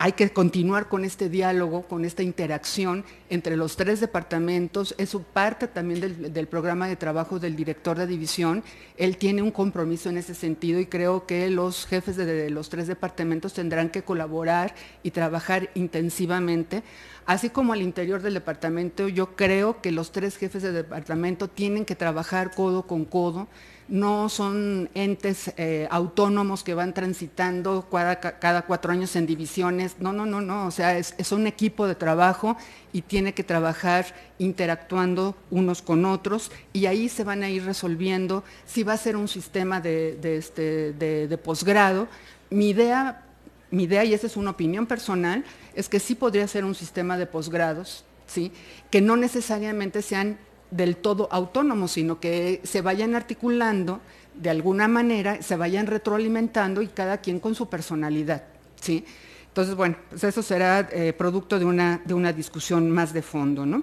hay que continuar con este diálogo, con esta interacción entre los tres departamentos. Es parte también del, programa de trabajo del director de división. Él tiene un compromiso en ese sentido y creo que los jefes de los tres departamentos tendrán que colaborar y trabajar intensivamente. Así como al interior del departamento, yo creo que los tres jefes de departamento tienen que trabajar codo con codo no son entes eh, autónomos que van transitando cada, cuatro años en divisiones, no, no, no, no, o sea, es, un equipo de trabajo y tiene que trabajar interactuando unos con otros y ahí se van a ir resolviendo si va a ser un sistema de, de este, posgrado. Mi idea, mi idea, y esa es una opinión personal, es que sí podría ser un sistema de posgrados, ¿sí? que no necesariamente sean del todo autónomos, sino que se vayan articulando de alguna manera, se vayan retroalimentando y cada quien con su personalidad. ¿sí? Entonces, bueno, pues eso será eh, producto de una, de una discusión más de fondo. ¿no?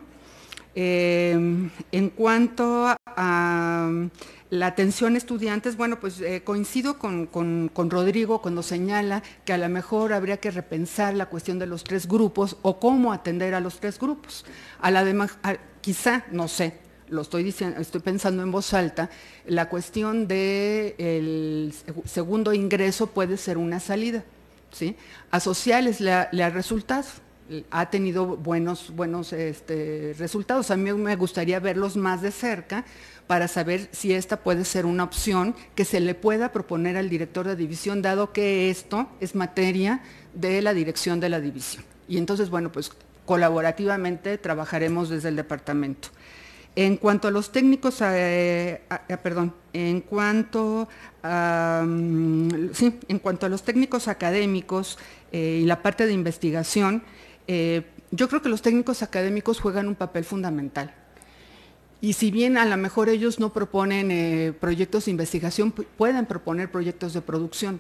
Eh, en cuanto a la atención a estudiantes, bueno, pues eh, coincido con, Rodrigo cuando señala que a lo mejor habría que repensar la cuestión de los tres grupos o cómo atender a los tres grupos. A la demás, quizá, no sé, lo estoy diciendo, estoy pensando en voz alta, la cuestión del el segundo ingreso puede ser una salida, ¿sí? sociales le ha resultado ha tenido buenos, buenos este, resultados. A mí me gustaría verlos más de cerca para saber si esta puede ser una opción que se le pueda proponer al director de división, dado que esto es materia de la dirección de la división. Y entonces, bueno, pues colaborativamente trabajaremos desde el departamento. En cuanto a los técnicos, eh, en cuanto, mm, en cuanto a los técnicos académicos eh, y la parte de investigación, eh, yo creo que los técnicos académicos juegan un papel fundamental. Y si bien a lo mejor ellos no proponen eh, proyectos de investigación, pueden proponer proyectos de producción,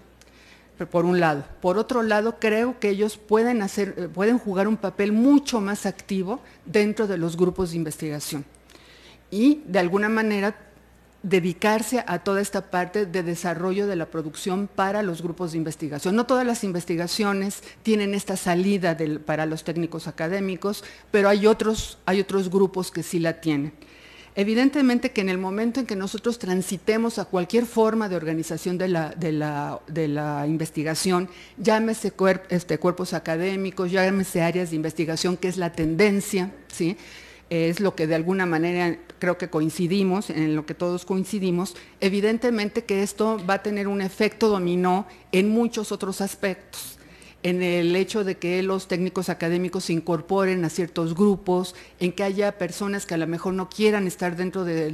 por un lado. Por otro lado, creo que ellos pueden, eh, pueden jugar un papel mucho más activo dentro de los grupos de investigación. Y de alguna manera dedicarse a toda esta parte de desarrollo de la producción para los grupos de investigación. No todas las investigaciones tienen esta salida para los técnicos académicos, pero hay otros, hay otros grupos que sí la tienen. Evidentemente que en el momento en que nosotros transitemos a cualquier forma de organización de la, de la, investigación, llámese este, cuerpos académicos, llámese áreas de investigación, que es la tendencia, ¿sí? es lo que de alguna manera creo que coincidimos, en lo que todos coincidimos, evidentemente que esto va a tener un efecto dominó en muchos otros aspectos en el hecho de que los técnicos académicos se incorporen a ciertos grupos, en que haya personas que a lo mejor no quieran estar dentro de,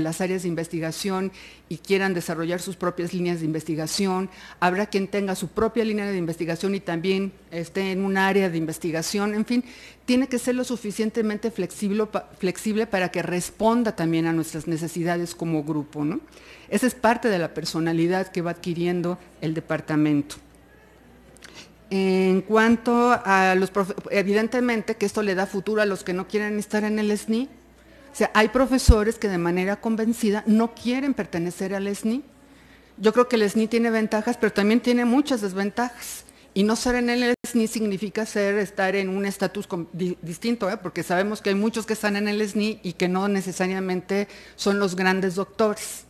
las áreas de investigación y quieran desarrollar sus propias líneas de investigación. Habrá quien tenga su propia línea de investigación y también esté en un área de investigación. En fin, tiene que ser lo suficientemente flexible, para que responda también a nuestras necesidades como grupo. Esa es parte de la personalidad que va adquiriendo el departamento. En cuanto a los evidentemente que esto le da futuro a los que no quieren estar en el SNI. O sea, hay profesores que de manera convencida no quieren pertenecer al SNI. Yo creo que el SNI tiene ventajas, pero también tiene muchas desventajas. Y no ser en el SNI significa ser, estar en un estatus distinto, ¿eh? porque sabemos que hay muchos que están en el SNI y que no necesariamente son los grandes doctores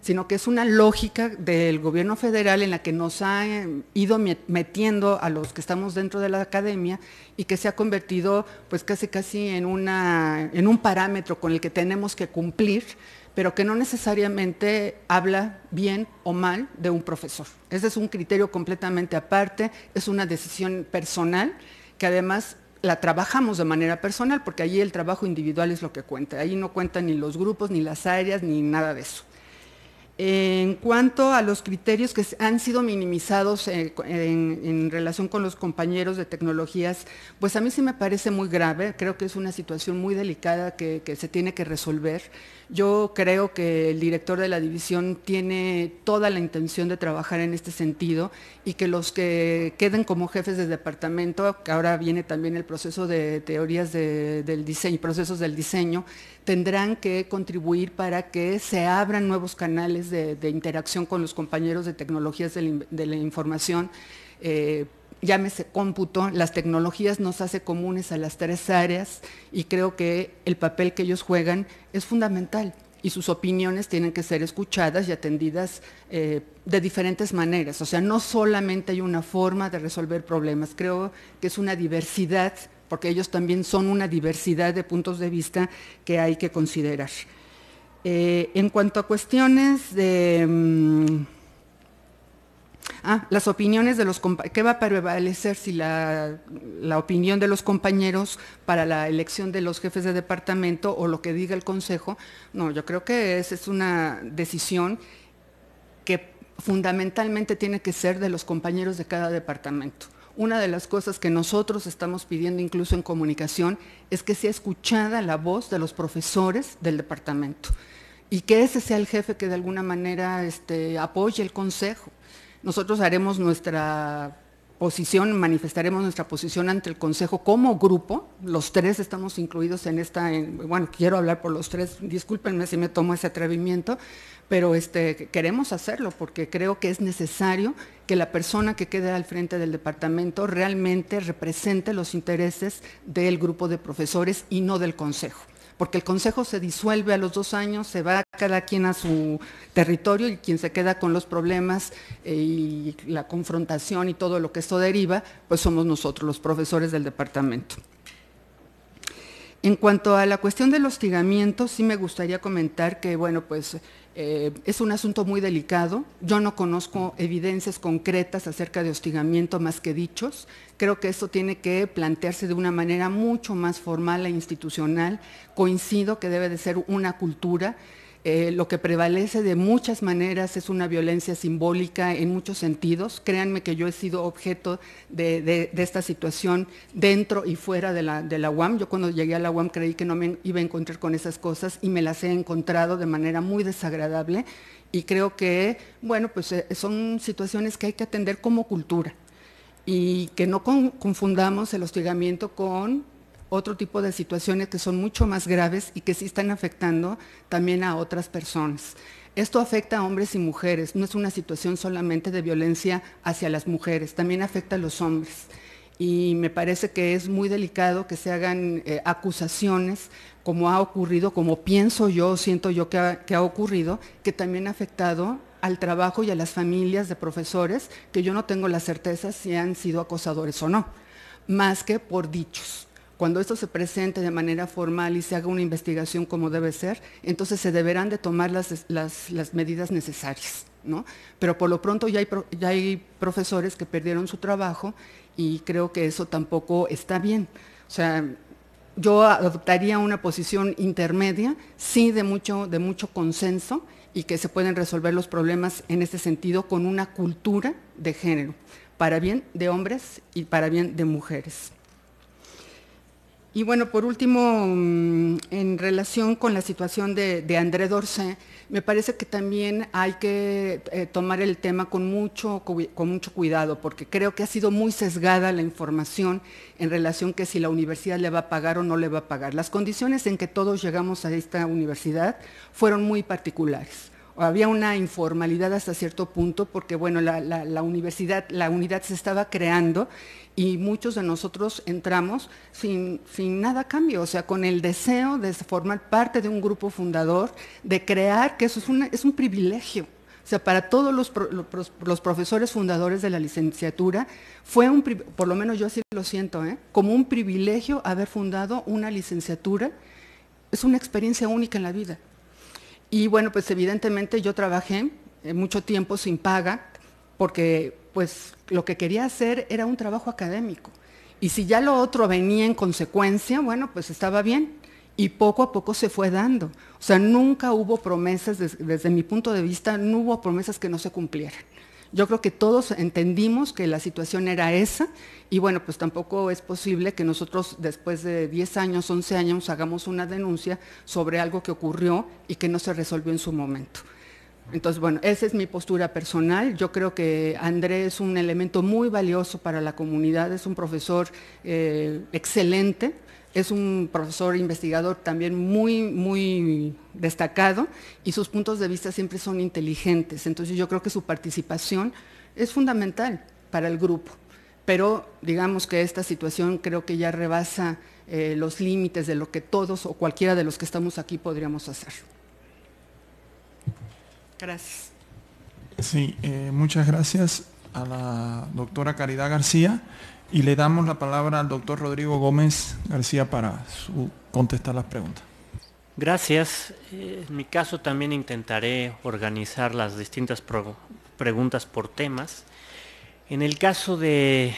sino que es una lógica del gobierno federal en la que nos ha eh, ido metiendo a los que estamos dentro de la academia y que se ha convertido pues casi casi en, un parámetro con el que tenemos que cumplir pero que no necesariamente habla bien o mal de un profesor. Ese es un criterio completamente aparte, es una decisión personal que además la trabajamos de manera personal, porque ahí el trabajo individual es lo que cuenta. Ahí no cuentan ni los grupos, ni las áreas, ni nada de eso. En cuanto a los criterios que han sido minimizados eh, en, relación con los compañeros de tecnologías, pues a mí sí me parece muy grave, creo que es una situación muy delicada que, se tiene que resolver. Yo creo que el director de la división tiene toda la intención de trabajar en este sentido y que los que queden como jefes de departamento, que ahora viene también el proceso de teorías del diseño, procesos del diseño, tendrán que contribuir para que se abran nuevos canales de, interacción con los compañeros de tecnologías de la, información. Eh, llámese cómputo, las tecnologías nos hace comunes a las tres áreas y creo que el papel que ellos juegan es fundamental y sus opiniones tienen que ser escuchadas y atendidas eh, de diferentes maneras. O sea, no solamente hay una forma de resolver problemas, creo que es una diversidad porque ellos también son una diversidad de puntos de vista que hay que considerar. Eh, en cuanto a cuestiones de... Mm, ah, las opiniones de los ¿qué va a prevalecer si la, opinión de los compañeros para la elección de los jefes de departamento o lo que diga el consejo? No, yo creo que esa es una decisión que fundamentalmente tiene que ser de los compañeros de cada departamento. Una de las cosas que nosotros estamos pidiendo incluso en comunicación es que sea escuchada la voz de los profesores del departamento y que ese sea el jefe que de alguna manera este, apoye el consejo. Nosotros haremos nuestra posición, manifestaremos nuestra posición ante el Consejo como grupo, los tres estamos incluidos en esta, bueno, quiero hablar por los tres, discúlpenme si me tomo ese atrevimiento, pero este, queremos hacerlo porque creo que es necesario que la persona que quede al frente del departamento realmente represente los intereses del grupo de profesores y no del Consejo porque el Consejo se disuelve a los dos años, se va cada quien a su territorio y quien se queda con los problemas eh, y la confrontación y todo lo que esto deriva, pues somos nosotros, los profesores del departamento. En cuanto a la cuestión del hostigamiento, sí me gustaría comentar que, bueno, pues eh, es un asunto muy delicado. Yo no conozco evidencias concretas acerca de hostigamiento más que dichos. Creo que esto tiene que plantearse de una manera mucho más formal e institucional. Coincido que debe de ser una cultura eh, lo que prevalece de muchas maneras es una violencia simbólica en muchos sentidos. Créanme que yo he sido objeto de, esta situación dentro y fuera de la, de la, UAM. Yo cuando llegué a la UAM creí que no me iba a encontrar con esas cosas y me las he encontrado de manera muy desagradable y creo que, bueno, pues eh, son situaciones que hay que atender como cultura y que no confundamos el hostigamiento con otro tipo de situaciones que son mucho más graves y que sí están afectando también a otras personas. Esto afecta a hombres y mujeres, no es una situación solamente de violencia hacia las mujeres, también afecta a los hombres. Y me parece que es muy delicado que se hagan eh, acusaciones, como ha ocurrido, como pienso yo, siento yo que que ha ocurrido, que también ha afectado al trabajo y a las familias de profesores, que yo no tengo la certeza si han sido acosadores o no, más que por dichos. Cuando esto se presente de manera formal y se haga una investigación como debe ser, entonces se deberán de tomar las, medidas necesarias. Pero por lo pronto ya hay, profesores que perdieron su trabajo y creo que eso tampoco está bien. O sea, yo adoptaría una posición intermedia, sí de de mucho consenso y que se pueden resolver los problemas en este sentido con una cultura de género, para bien de hombres y para bien de mujeres. Y bueno, por último, mm, en relación con la situación de, André Dorcé, me parece que también hay que eh, tomar el tema con mucho, con mucho cuidado, porque creo que ha sido muy sesgada la información en relación que si la universidad le va a pagar o no le va a pagar. Las condiciones en que todos llegamos a esta universidad fueron muy particulares había una informalidad hasta cierto punto porque bueno, la, universidad, la unidad se estaba creando y muchos de nosotros entramos sin, nada cambio, o sea, con el deseo de formar parte de un grupo fundador, de crear, que eso es, un privilegio. O sea, para todos los, profesores fundadores de la licenciatura, fue un, por lo menos yo así lo siento, ¿eh? como un privilegio haber fundado una licenciatura. Es una experiencia única en la vida. Y bueno, pues evidentemente yo trabajé eh, mucho tiempo sin paga, porque pues lo que quería hacer era un trabajo académico. Y si ya lo otro venía en consecuencia, bueno, pues estaba bien. Y poco a poco se fue dando. O sea, nunca hubo promesas, desde, mi punto de vista, no hubo promesas que no se cumplieran. Yo creo que todos entendimos que la situación era esa y bueno, pues tampoco es posible que nosotros después de 10 años, 11 años, hagamos una denuncia sobre algo que ocurrió y que no se resolvió en su momento. Entonces, bueno, esa es mi postura personal. Yo creo que André es un elemento muy valioso para la comunidad, es un profesor eh, excelente, es un profesor investigador también muy, muy destacado y sus puntos de vista siempre son inteligentes. Entonces yo creo que su participación es fundamental para el grupo. Pero digamos que esta situación creo que ya rebasa eh, los límites de lo que todos o cualquiera de los que estamos aquí podríamos hacer. Gracias. Sí, eh, muchas gracias a la doctora Caridad García. Y le damos la palabra al doctor Rodrigo Gómez García para contestar las preguntas. Gracias. Eh, en mi caso también intentaré organizar las distintas preguntas por temas. En el caso de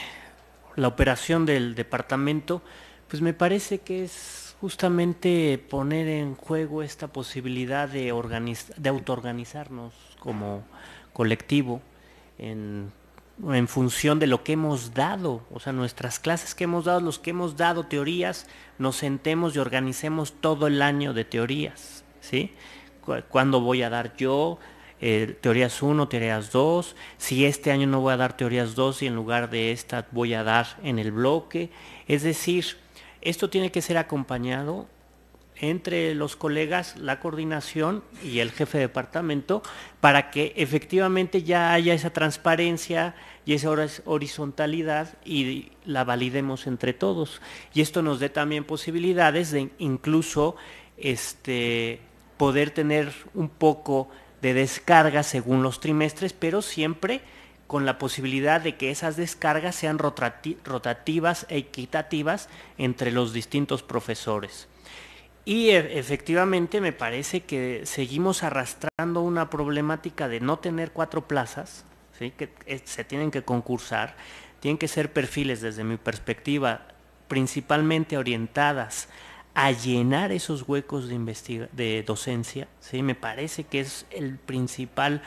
la operación del departamento, pues me parece que es justamente poner en juego esta posibilidad de, de autoorganizarnos como colectivo en en función de lo que hemos dado, o sea, nuestras clases que hemos dado, los que hemos dado teorías, nos sentemos y organicemos todo el año de teorías, ¿sí? ¿Cuándo voy a dar yo? Eh, teorías 1, teorías 2, si este año no voy a dar teorías 2 y en lugar de esta voy a dar en el bloque. Es decir, esto tiene que ser acompañado entre los colegas, la coordinación y el jefe de departamento para que efectivamente ya haya esa transparencia y esa horizontalidad y la validemos entre todos. Y esto nos dé también posibilidades de incluso este, poder tener un poco de descarga según los trimestres, pero siempre con la posibilidad de que esas descargas sean rotativas e equitativas entre los distintos profesores. Y e, efectivamente me parece que seguimos arrastrando una problemática de no tener cuatro plazas, que eh, se tienen que concursar, tienen que ser perfiles desde mi perspectiva principalmente orientadas a llenar esos huecos de, de docencia, ¿sí? me parece que es el principal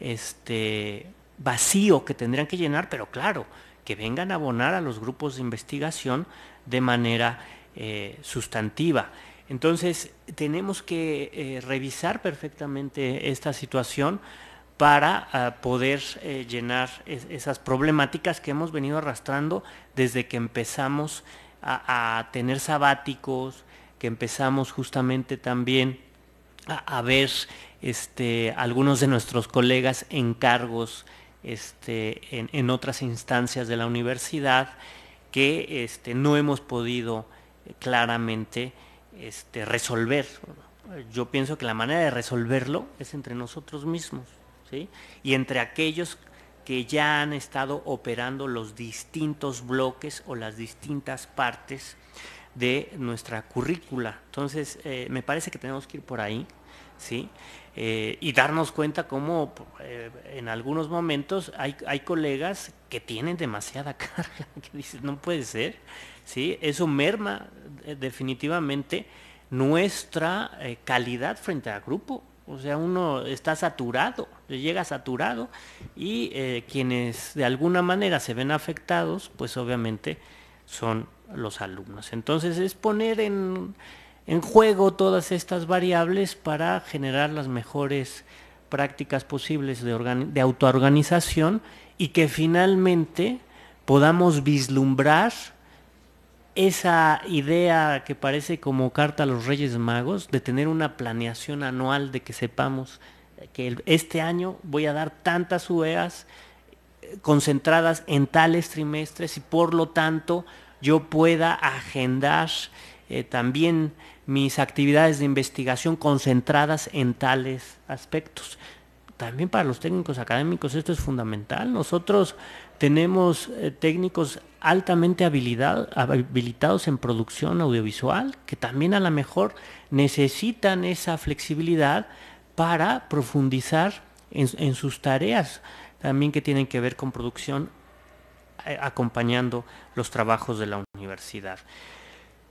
este, vacío que tendrían que llenar, pero claro, que vengan a abonar a los grupos de investigación de manera eh, sustantiva. Entonces, tenemos que eh, revisar perfectamente esta situación para ah, poder eh, llenar esas problemáticas que hemos venido arrastrando desde que empezamos a, tener sabáticos, que empezamos justamente también a, ver este, algunos de nuestros colegas este, en cargos en, otras instancias de la universidad que este, no hemos podido eh, claramente este, resolver. Yo pienso que la manera de resolverlo es entre nosotros mismos ¿sí? y entre aquellos que ya han estado operando los distintos bloques o las distintas partes de nuestra currícula. Entonces, eh, me parece que tenemos que ir por ahí, ¿sí? Eh, y darnos cuenta cómo eh, en algunos momentos hay, hay, colegas que tienen demasiada carga, que dicen, no puede ser, ¿sí? Eso merma eh, definitivamente nuestra eh, calidad frente al grupo. O sea, uno está saturado, llega saturado y eh, quienes de alguna manera se ven afectados, pues obviamente son los alumnos. Entonces es poner en, juego todas estas variables para generar las mejores prácticas posibles de autoorganización y que finalmente podamos vislumbrar esa idea que parece como carta a los Reyes Magos de tener una planeación anual de que sepamos que este año voy a dar tantas UEAs eh, concentradas en tales trimestres y por lo tanto yo pueda agendar eh, también mis actividades de investigación concentradas en tales aspectos. También para los técnicos académicos esto es fundamental. Nosotros tenemos eh, técnicos altamente habilitados en producción audiovisual, que también a lo mejor necesitan esa flexibilidad para profundizar en, sus tareas, también que tienen que ver con producción, eh, acompañando los trabajos de la universidad.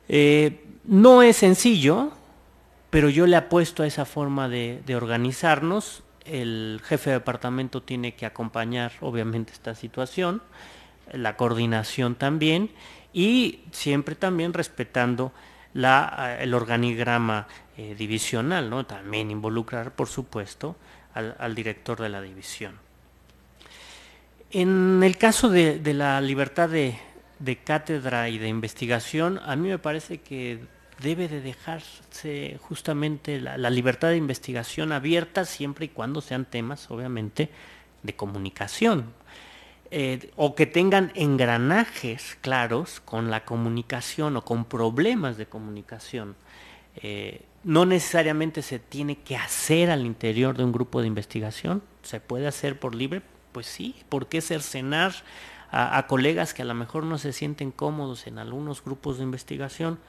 Eh, no es sencillo, pero yo le apuesto a esa forma de organizarnos. El jefe de departamento tiene que acompañar, obviamente, esta situación la coordinación también y siempre también respetando eh, el organigrama eh, divisional, ¿no? También involucrar, por supuesto, al, director de la división. En el caso de, la libertad de, cátedra y de investigación, a mí me parece que debe de dejarse justamente la, libertad de investigación abierta siempre y cuando sean temas, obviamente, de comunicación, eh, o que tengan engranajes claros con la comunicación o con problemas de comunicación. Eh, no necesariamente se tiene que hacer al interior de un grupo de investigación, se puede hacer por libre, pues sí, ¿por qué cercenar a, colegas que a lo mejor no se sienten cómodos en algunos grupos de investigación?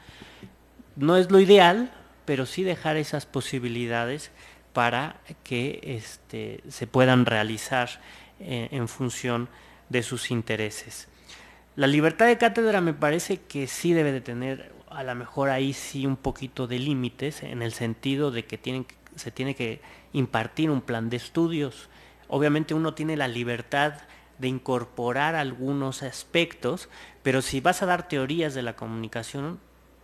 No es lo ideal, pero sí dejar esas posibilidades para que este, se puedan realizar eh, en función de sus intereses. La libertad de cátedra me parece que sí debe de tener, a lo mejor ahí sí un poquito de límites, en el sentido de que se tiene que impartir un plan de estudios. Obviamente uno tiene la libertad de incorporar algunos aspectos, pero si vas a dar teorías de la comunicación,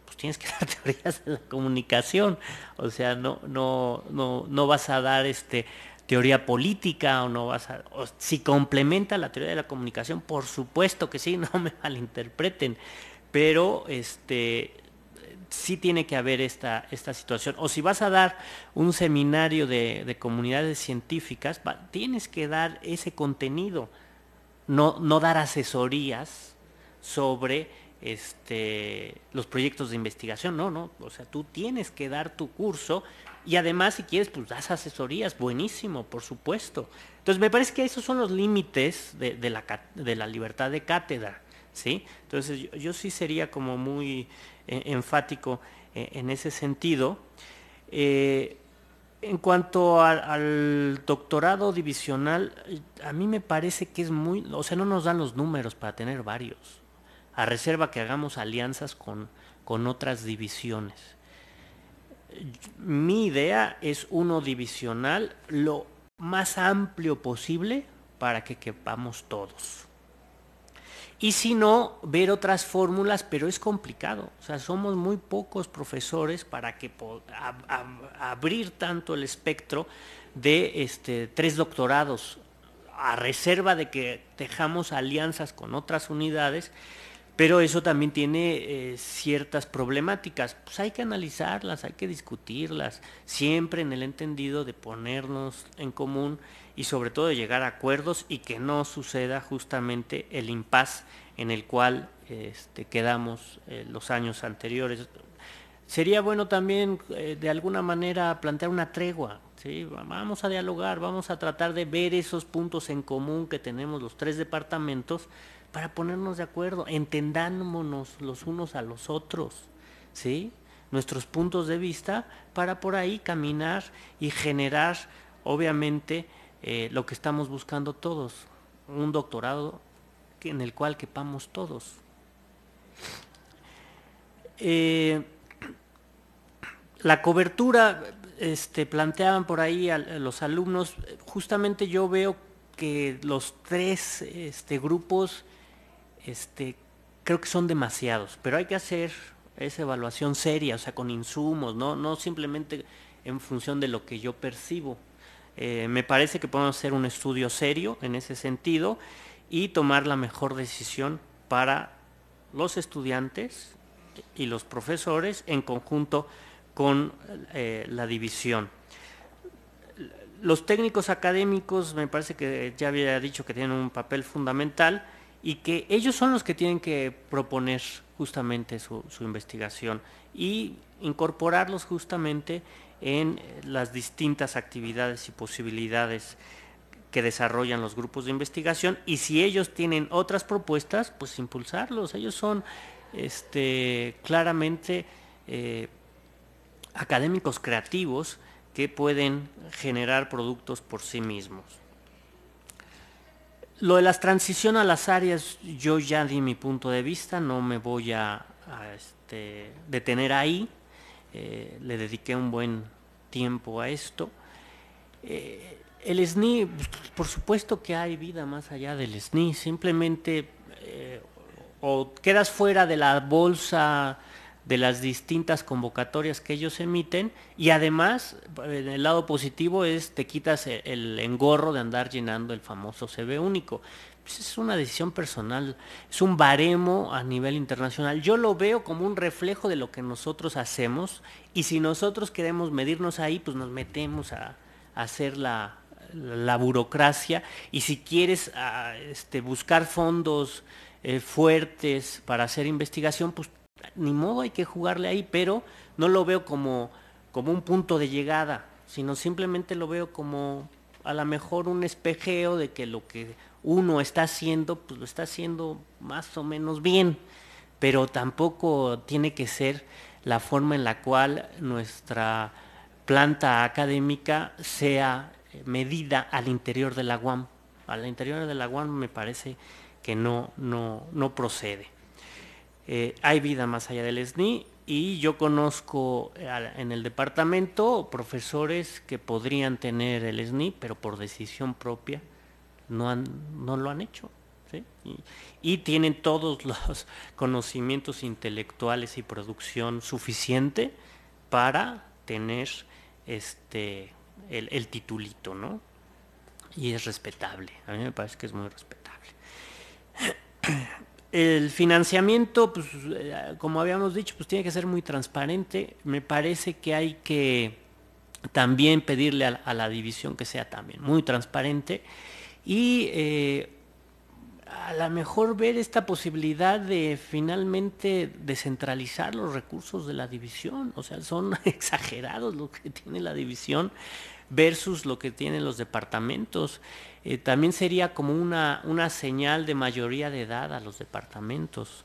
pues tienes que dar teorías de la comunicación. O sea, no, no, no, no vas a dar este teoría política o no vas a... si complementa la teoría de la comunicación, por supuesto que sí, no me malinterpreten, pero este, sí tiene que haber esta, esta situación. O si vas a dar un seminario de, comunidades científicas, tienes que dar ese contenido, no, no dar asesorías sobre este, los proyectos de investigación, no, no, o sea, tú tienes que dar tu curso y además si quieres, pues das asesorías, buenísimo, por supuesto. Entonces me parece que esos son los límites de, de, la, libertad de cátedra, ¿sí? Entonces yo, sí sería como muy eh, enfático eh, en ese sentido. Eh, en cuanto al doctorado divisional, a mí me parece que es muy, o sea, no nos dan los números para tener varios a reserva que hagamos alianzas con, otras divisiones. Mi idea es uno divisional lo más amplio posible para que quepamos todos. Y si no, ver otras fórmulas, pero es complicado. O sea, somos muy pocos profesores para que abrir tanto el espectro de este, tres doctorados a reserva de que dejamos alianzas con otras unidades pero eso también tiene eh, ciertas problemáticas, pues hay que analizarlas, hay que discutirlas, siempre en el entendido de ponernos en común y sobre todo de llegar a acuerdos y que no suceda justamente el impas en el cual este, quedamos eh, los años anteriores. Sería bueno también eh, de alguna manera plantear una tregua, ¿sí? vamos a dialogar, vamos a tratar de ver esos puntos en común que tenemos los tres departamentos para ponernos de acuerdo, entendámonos los unos a los otros, ¿sí? Nuestros puntos de vista para por ahí caminar y generar, obviamente, eh, lo que estamos buscando todos, un doctorado en el cual quepamos todos. Eh, la cobertura, este, planteaban por ahí a, los alumnos, justamente yo veo que los tres este, grupos este, creo que son demasiados, pero hay que hacer esa evaluación seria, o sea, con insumos, no, simplemente en función de lo que yo percibo. Eh, me parece que podemos hacer un estudio serio en ese sentido y tomar la mejor decisión para los estudiantes y los profesores en conjunto con eh, la división. Los técnicos académicos, me parece que ya había dicho que tienen un papel fundamental, y que ellos son los que tienen que proponer justamente su, investigación y incorporarlos justamente en eh, las distintas actividades y posibilidades que desarrollan los grupos de investigación y si ellos tienen otras propuestas, pues impulsarlos. Ellos son este, claramente eh, académicos creativos que pueden generar productos por sí mismos. Lo de las transición a las áreas, yo ya di mi punto de vista, no me voy a, este, detener ahí. Eh, le dediqué un buen tiempo a esto. Eh, el SNI, por supuesto que hay vida más allá del SNI, simplemente eh, o quedas fuera de la bolsa de las distintas convocatorias que ellos emiten y además en el lado positivo es te quitas e, el, engorro de andar llenando el famoso CV único. Pues, es una decisión personal, es un baremo a nivel internacional. Yo lo veo como un reflejo de lo que nosotros hacemos y si nosotros queremos medirnos ahí, pues nos metemos a, hacer la, la burocracia y si quieres ah, este, buscar fondos eh, fuertes para hacer investigación, pues ni modo hay que jugarle ahí, pero no lo veo como, como un punto de llegada, sino simplemente lo veo como a lo mejor un espejeo de que lo que uno está haciendo, pues lo está haciendo más o menos bien, pero tampoco tiene que ser la forma en la cual nuestra planta académica sea medida al interior de la UAM. Al interior de la UAM me parece que no, no procede. Eh, hay vida más allá del SNI y yo conozco eh, en el departamento profesores que podrían tener el SNI, pero por decisión propia no, han, no lo han hecho. Y, tienen todos los conocimientos intelectuales y producción suficiente para tener este el, el titulito, ¿no? Y es respetable. A mí me parece que es muy respetable. El financiamiento, pues, eh, como habíamos dicho, pues tiene que ser muy transparente. Me parece que hay que también pedirle a, la división que sea también muy transparente y eh, a lo mejor ver esta posibilidad de finalmente descentralizar los recursos de la división. O sea, son exagerados lo que tiene la división versus lo que tienen los departamentos. Eh, también sería como una, una señal de mayoría de edad a los departamentos,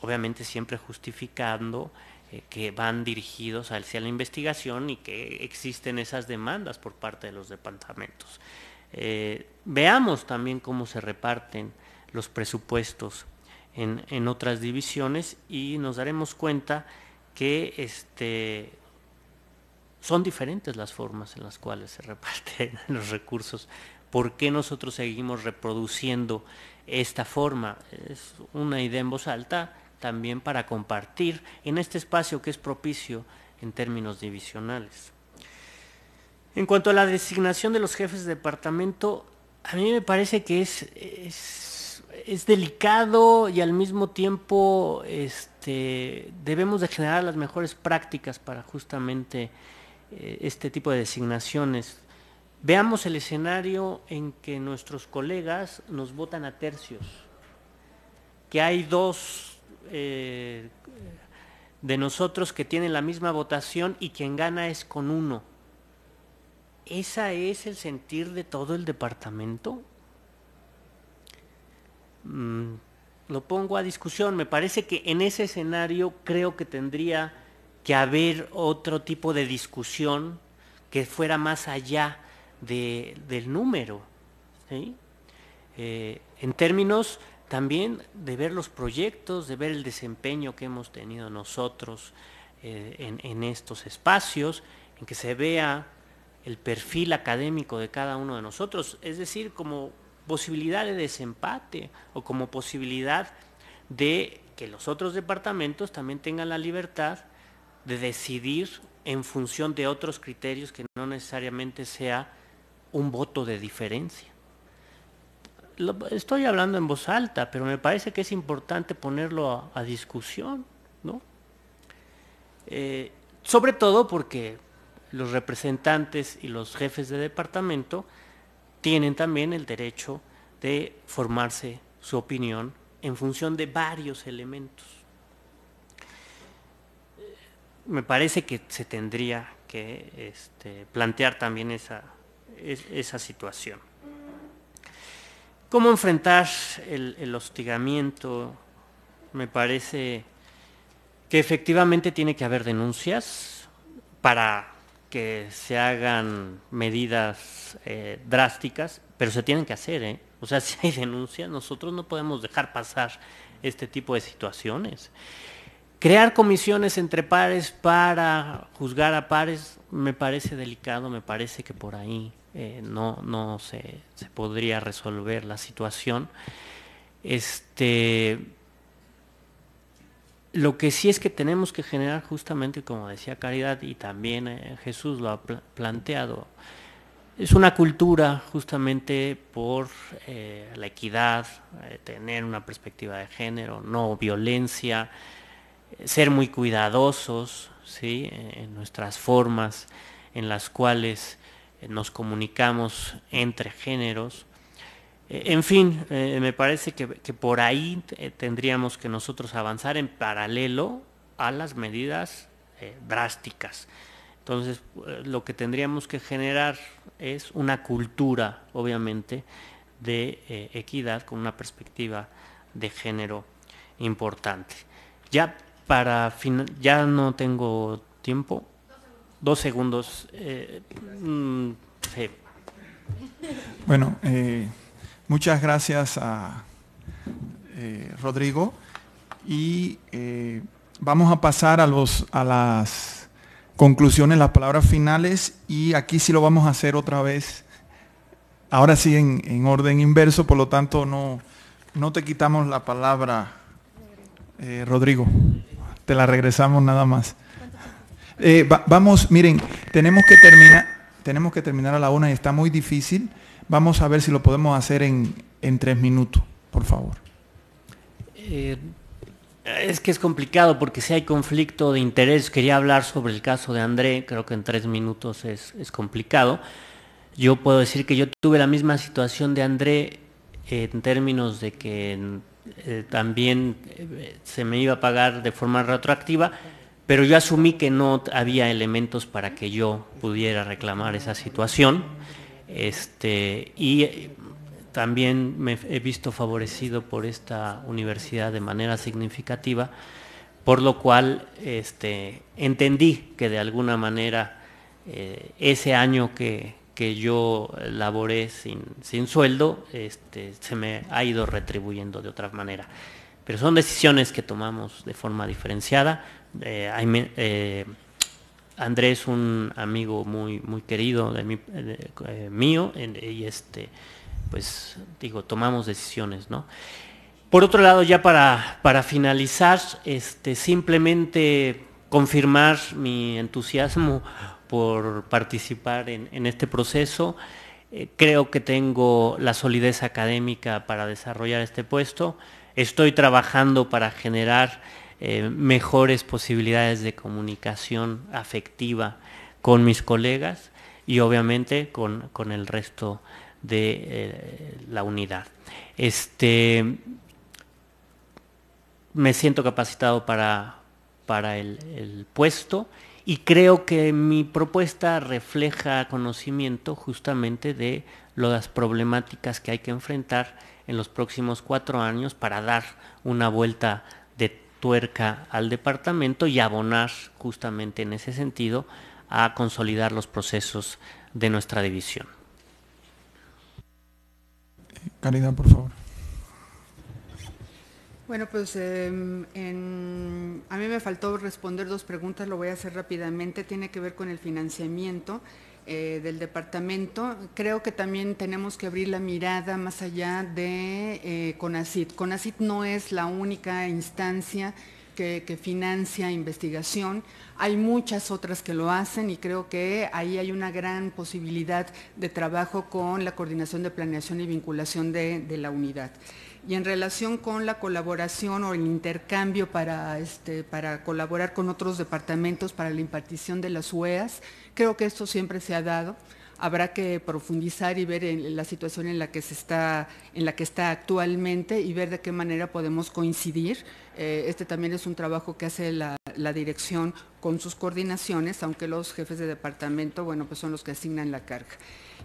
obviamente siempre justificando eh, que van dirigidos hacia la investigación y que existen esas demandas por parte de los departamentos. Eh, veamos también cómo se reparten los presupuestos en, otras divisiones y nos daremos cuenta que este, son diferentes las formas en las cuales se reparten los recursos ¿Por qué nosotros seguimos reproduciendo esta forma? Es una idea en voz alta también para compartir en este espacio que es propicio en términos divisionales. En cuanto a la designación de los jefes de departamento, a mí me parece que es, es, delicado y al mismo tiempo este, debemos de generar las mejores prácticas para justamente eh, este tipo de designaciones. Veamos el escenario en que nuestros colegas nos votan a tercios, que hay dos eh, de nosotros que tienen la misma votación y quien gana es con uno. ¿Esa es el sentir de todo el departamento? Mm, lo pongo a discusión. Me parece que en ese escenario creo que tendría que haber otro tipo de discusión que fuera más allá del número, eh, en términos también de ver los proyectos, de ver el desempeño que hemos tenido nosotros eh, en, en estos espacios, en que se vea el perfil académico de cada uno de nosotros, es decir, como posibilidad de desempate o como posibilidad de que los otros departamentos también tengan la libertad de decidir en función de otros criterios que no necesariamente sea un voto de diferencia. estoy hablando en voz alta, pero me parece que es importante ponerlo a, discusión, ¿no? Eh, sobre todo porque los representantes y los jefes de departamento tienen también el derecho de formarse su opinión en función de varios elementos. Eh, me parece que se tendría que este, plantear también esa, esa situación. ¿Cómo enfrentar el, hostigamiento? Me parece que efectivamente tiene que haber denuncias para que se hagan medidas eh, drásticas, pero se tienen que hacer. ¿eh? O sea, si hay denuncias, nosotros no podemos dejar pasar este tipo de situaciones. Crear comisiones entre pares para juzgar a pares me parece delicado, me parece que por ahí eh, no, se, podría resolver la situación. Este, lo que sí es que tenemos que generar justamente, como decía Caridad, y también eh, Jesús lo ha planteado, es una cultura justamente por eh, la equidad, tener una perspectiva de género, no violencia, ser muy cuidadosos ¿sí? en nuestras formas en las cuales eh, nos comunicamos entre géneros. Eh, en fin, eh, me parece que, por ahí tendríamos que nosotros avanzar en paralelo a las medidas drásticas. Entonces, lo que tendríamos que generar es una cultura, obviamente, de equidad con una perspectiva de género importante. Ya para ya no tengo tiempo, dos segundos. Eh, mm, bueno, eh, muchas gracias a eh, Rodrigo y vamos a pasar a, los, a las conclusiones, las palabras finales y aquí sí lo vamos a hacer otra vez, ahora sí en, orden inverso, por lo tanto no te quitamos la palabra, Rodrigo, te la regresamos nada más. Eh, vamos, miren, tenemos que terminar, tenemos que terminar a la una y está muy difícil. Vamos a ver si lo podemos hacer en, tres minutos, por favor. Eh, es que es complicado porque si hay conflicto de interés, quería hablar sobre el caso de André, creo que en tres minutos es, complicado. Yo puedo decir que yo tuve la misma situación de André eh, en términos de que también se me iba a pagar de forma retroactiva pero yo asumí que no había elementos para que yo pudiera reclamar esa situación. Este, y eh, también me he visto favorecido por esta universidad de manera significativa, por lo cual este, entendí que de alguna manera eh, ese año que, yo laboré sin, sueldo este, se me ha ido retribuyendo de otra manera. Pero son decisiones que tomamos de forma diferenciada eh, eh, Andrés, un amigo muy, muy querido eh, mío, y este, pues digo, tomamos decisiones, ¿no? Por otro lado, ya para, para finalizar, este, simplemente confirmar mi entusiasmo por participar en, este proceso. Eh, creo que tengo la solidez académica para desarrollar este puesto. Estoy trabajando para generar eh, mejores posibilidades de comunicación afectiva con mis colegas y obviamente con, el resto de eh, la unidad. Este, me siento capacitado para, el, el, puesto y creo que mi propuesta refleja conocimiento justamente de las problemáticas que hay que enfrentar en los próximos cuatro años para dar una vuelta tuerca al departamento y abonar justamente en ese sentido a consolidar los procesos de nuestra división. Caridad, por favor. Bueno, pues em, a mí me faltó responder dos preguntas, lo voy a hacer rápidamente. Tiene que ver con el financiamiento eh, del departamento, creo que también tenemos que abrir la mirada más allá de eh, CONACIT. CONACIT no es la única instancia que, financia investigación. Hay muchas otras que lo hacen y creo que ahí hay una gran posibilidad de trabajo con la coordinación de planeación y vinculación de la unidad y en relación con la colaboración o el intercambio para, este, para colaborar con otros departamentos para la impartición de las UEAs, creo que esto siempre se ha dado. Habrá que profundizar y ver la situación en la que se está, en la que está actualmente y ver de qué manera podemos coincidir. Eh, este también es un trabajo que hace la, dirección con sus coordinaciones, aunque los jefes de departamento, bueno, pues son los que asignan la carga.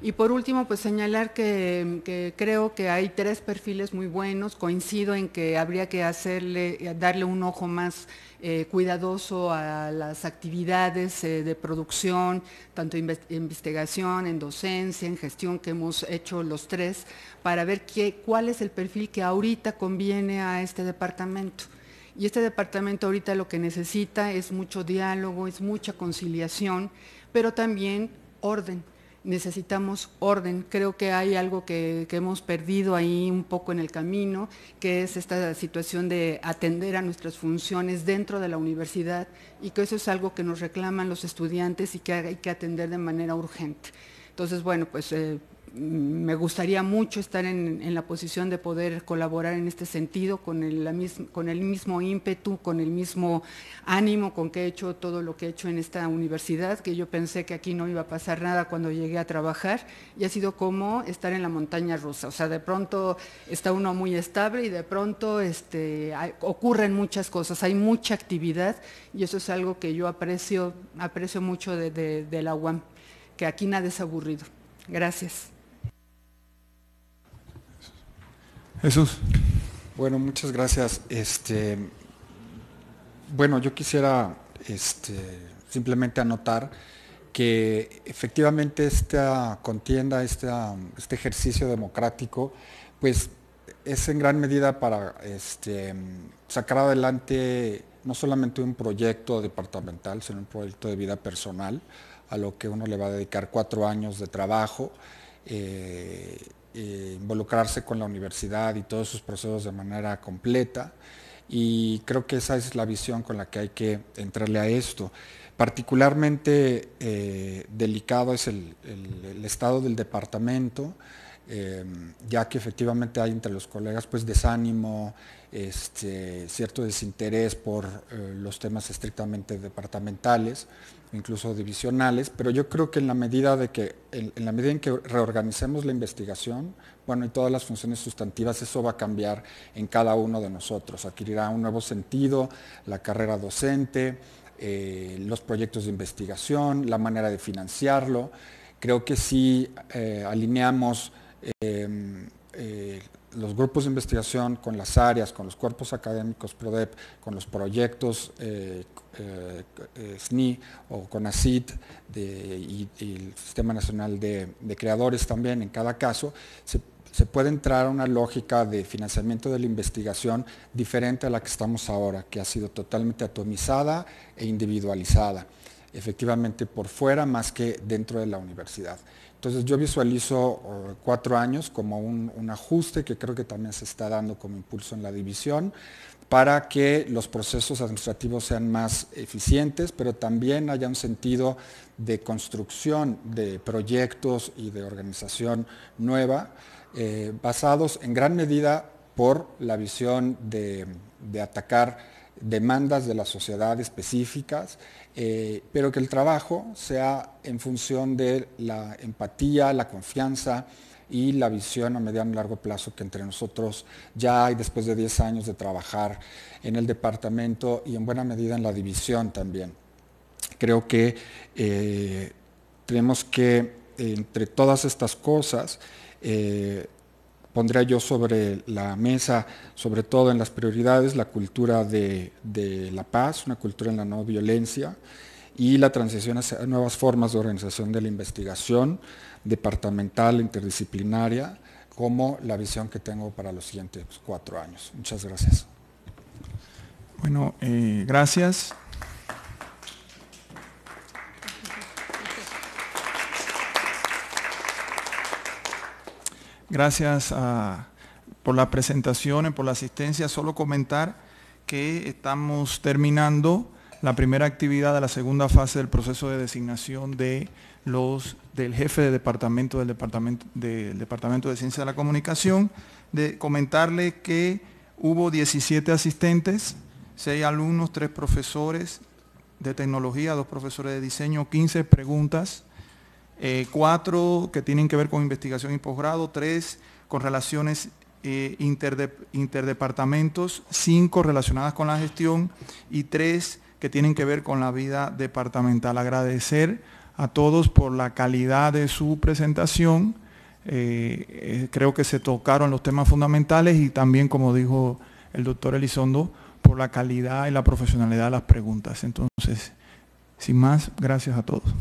Y por último, pues señalar que, creo que hay tres perfiles muy buenos, coincido en que habría que hacerle, darle un ojo más eh, cuidadoso a las actividades eh, de producción, tanto en investigación, en docencia, en gestión que hemos hecho los tres, para ver qué, cuál es el perfil que ahorita conviene a este departamento. Y este departamento ahorita lo que necesita es mucho diálogo, es mucha conciliación, pero también orden necesitamos orden. Creo que hay algo que, hemos perdido ahí un poco en el camino, que es esta situación de atender a nuestras funciones dentro de la universidad y que eso es algo que nos reclaman los estudiantes y que hay que atender de manera urgente. Entonces, bueno, pues eh, me gustaría mucho estar en, la posición de poder colaborar en este sentido con el, mismo ímpetu, con el mismo ánimo con que he hecho todo lo que he hecho en esta universidad, que yo pensé que aquí no iba a pasar nada cuando llegué a trabajar y ha sido como estar en la montaña rusa. O sea, de pronto está uno muy estable y de pronto este, ocurren muchas cosas, hay mucha actividad y eso es algo que yo aprecio, aprecio mucho de la UAM, que aquí nada es aburrido. Gracias. Jesús. Bueno, muchas gracias. Este, bueno, yo quisiera este, simplemente anotar que efectivamente esta contienda, este ejercicio democrático, pues es en gran medida para este, sacar adelante no solamente un proyecto departamental, sino un proyecto de vida personal, a lo que uno le va a dedicar cuatro años de trabajo. Eh, eh, involucrarse con la universidad y todos sus procesos de manera completa. Y creo que esa es la visión con la que hay que entrarle a esto. Particularmente eh, delicado es el estado del departamento Em, ya que efectivamente hay entre los colegas pues desánimo, este, cierto desinterés por eh, los temas estrictamente departamentales, incluso divisionales, pero yo creo que en la medida de que, en, la medida en que reorganicemos la investigación, bueno, y todas las funciones sustantivas, eso va a cambiar en cada uno de nosotros, adquirirá un nuevo sentido, la carrera docente, eh, los proyectos de investigación, la manera de financiarlo. Creo que si eh, alineamos Em, eh, los grupos de investigación, con las áreas, con los cuerpos académicos PRODEP, con los proyectos eh, eh, SNI o con ACID y, el Sistema Nacional de, Creadores también en cada caso, se, puede entrar a una lógica de financiamiento de la investigación diferente a la que estamos ahora, que ha sido totalmente atomizada e individualizada, efectivamente por fuera más que dentro de la universidad. Entonces yo visualizo eh, cuatro años como un, ajuste que creo que también se está dando como impulso en la división para que los procesos administrativos sean más eficientes, pero también haya un sentido de construcción de proyectos y de organización nueva, eh, basados en gran medida por la visión de atacar demandas de la sociedad específicas eh, pero que el trabajo sea en función de la empatía, la confianza y la visión a mediano y largo plazo que entre nosotros ya hay después de 10 años de trabajar en el departamento y en buena medida en la división también. Creo que eh, tenemos que, entre todas estas cosas, eh, pondría yo sobre la mesa, sobre todo en las prioridades, la cultura de, la paz, una cultura en la no violencia y la transición a nuevas formas de organización de la investigación departamental, interdisciplinaria, como la visión que tengo para los siguientes cuatro años. Muchas gracias. Bueno, eh, gracias. Gracias ah, por la presentación, por la asistencia. Solo comentar que estamos terminando la primera actividad de la segunda fase del proceso de designación de los del jefe de departamento del departamento del departamento de ciencia de la comunicación de comentarle que hubo 17 asistentes 6 alumnos 3 profesores de tecnología 2 profesores de diseño 15 preguntas eh, cuatro que tienen que ver con investigación y posgrado, tres con relaciones eh, interdepartamentos, cinco relacionadas con la gestión y tres que tienen que ver con la vida departamental. Agradecer a todos por la calidad de su presentación. Eh, creo que se tocaron los temas fundamentales y también, como dijo el doctor Elizondo, por la calidad y la profesionalidad de las preguntas. Entonces, sin más, gracias a todos.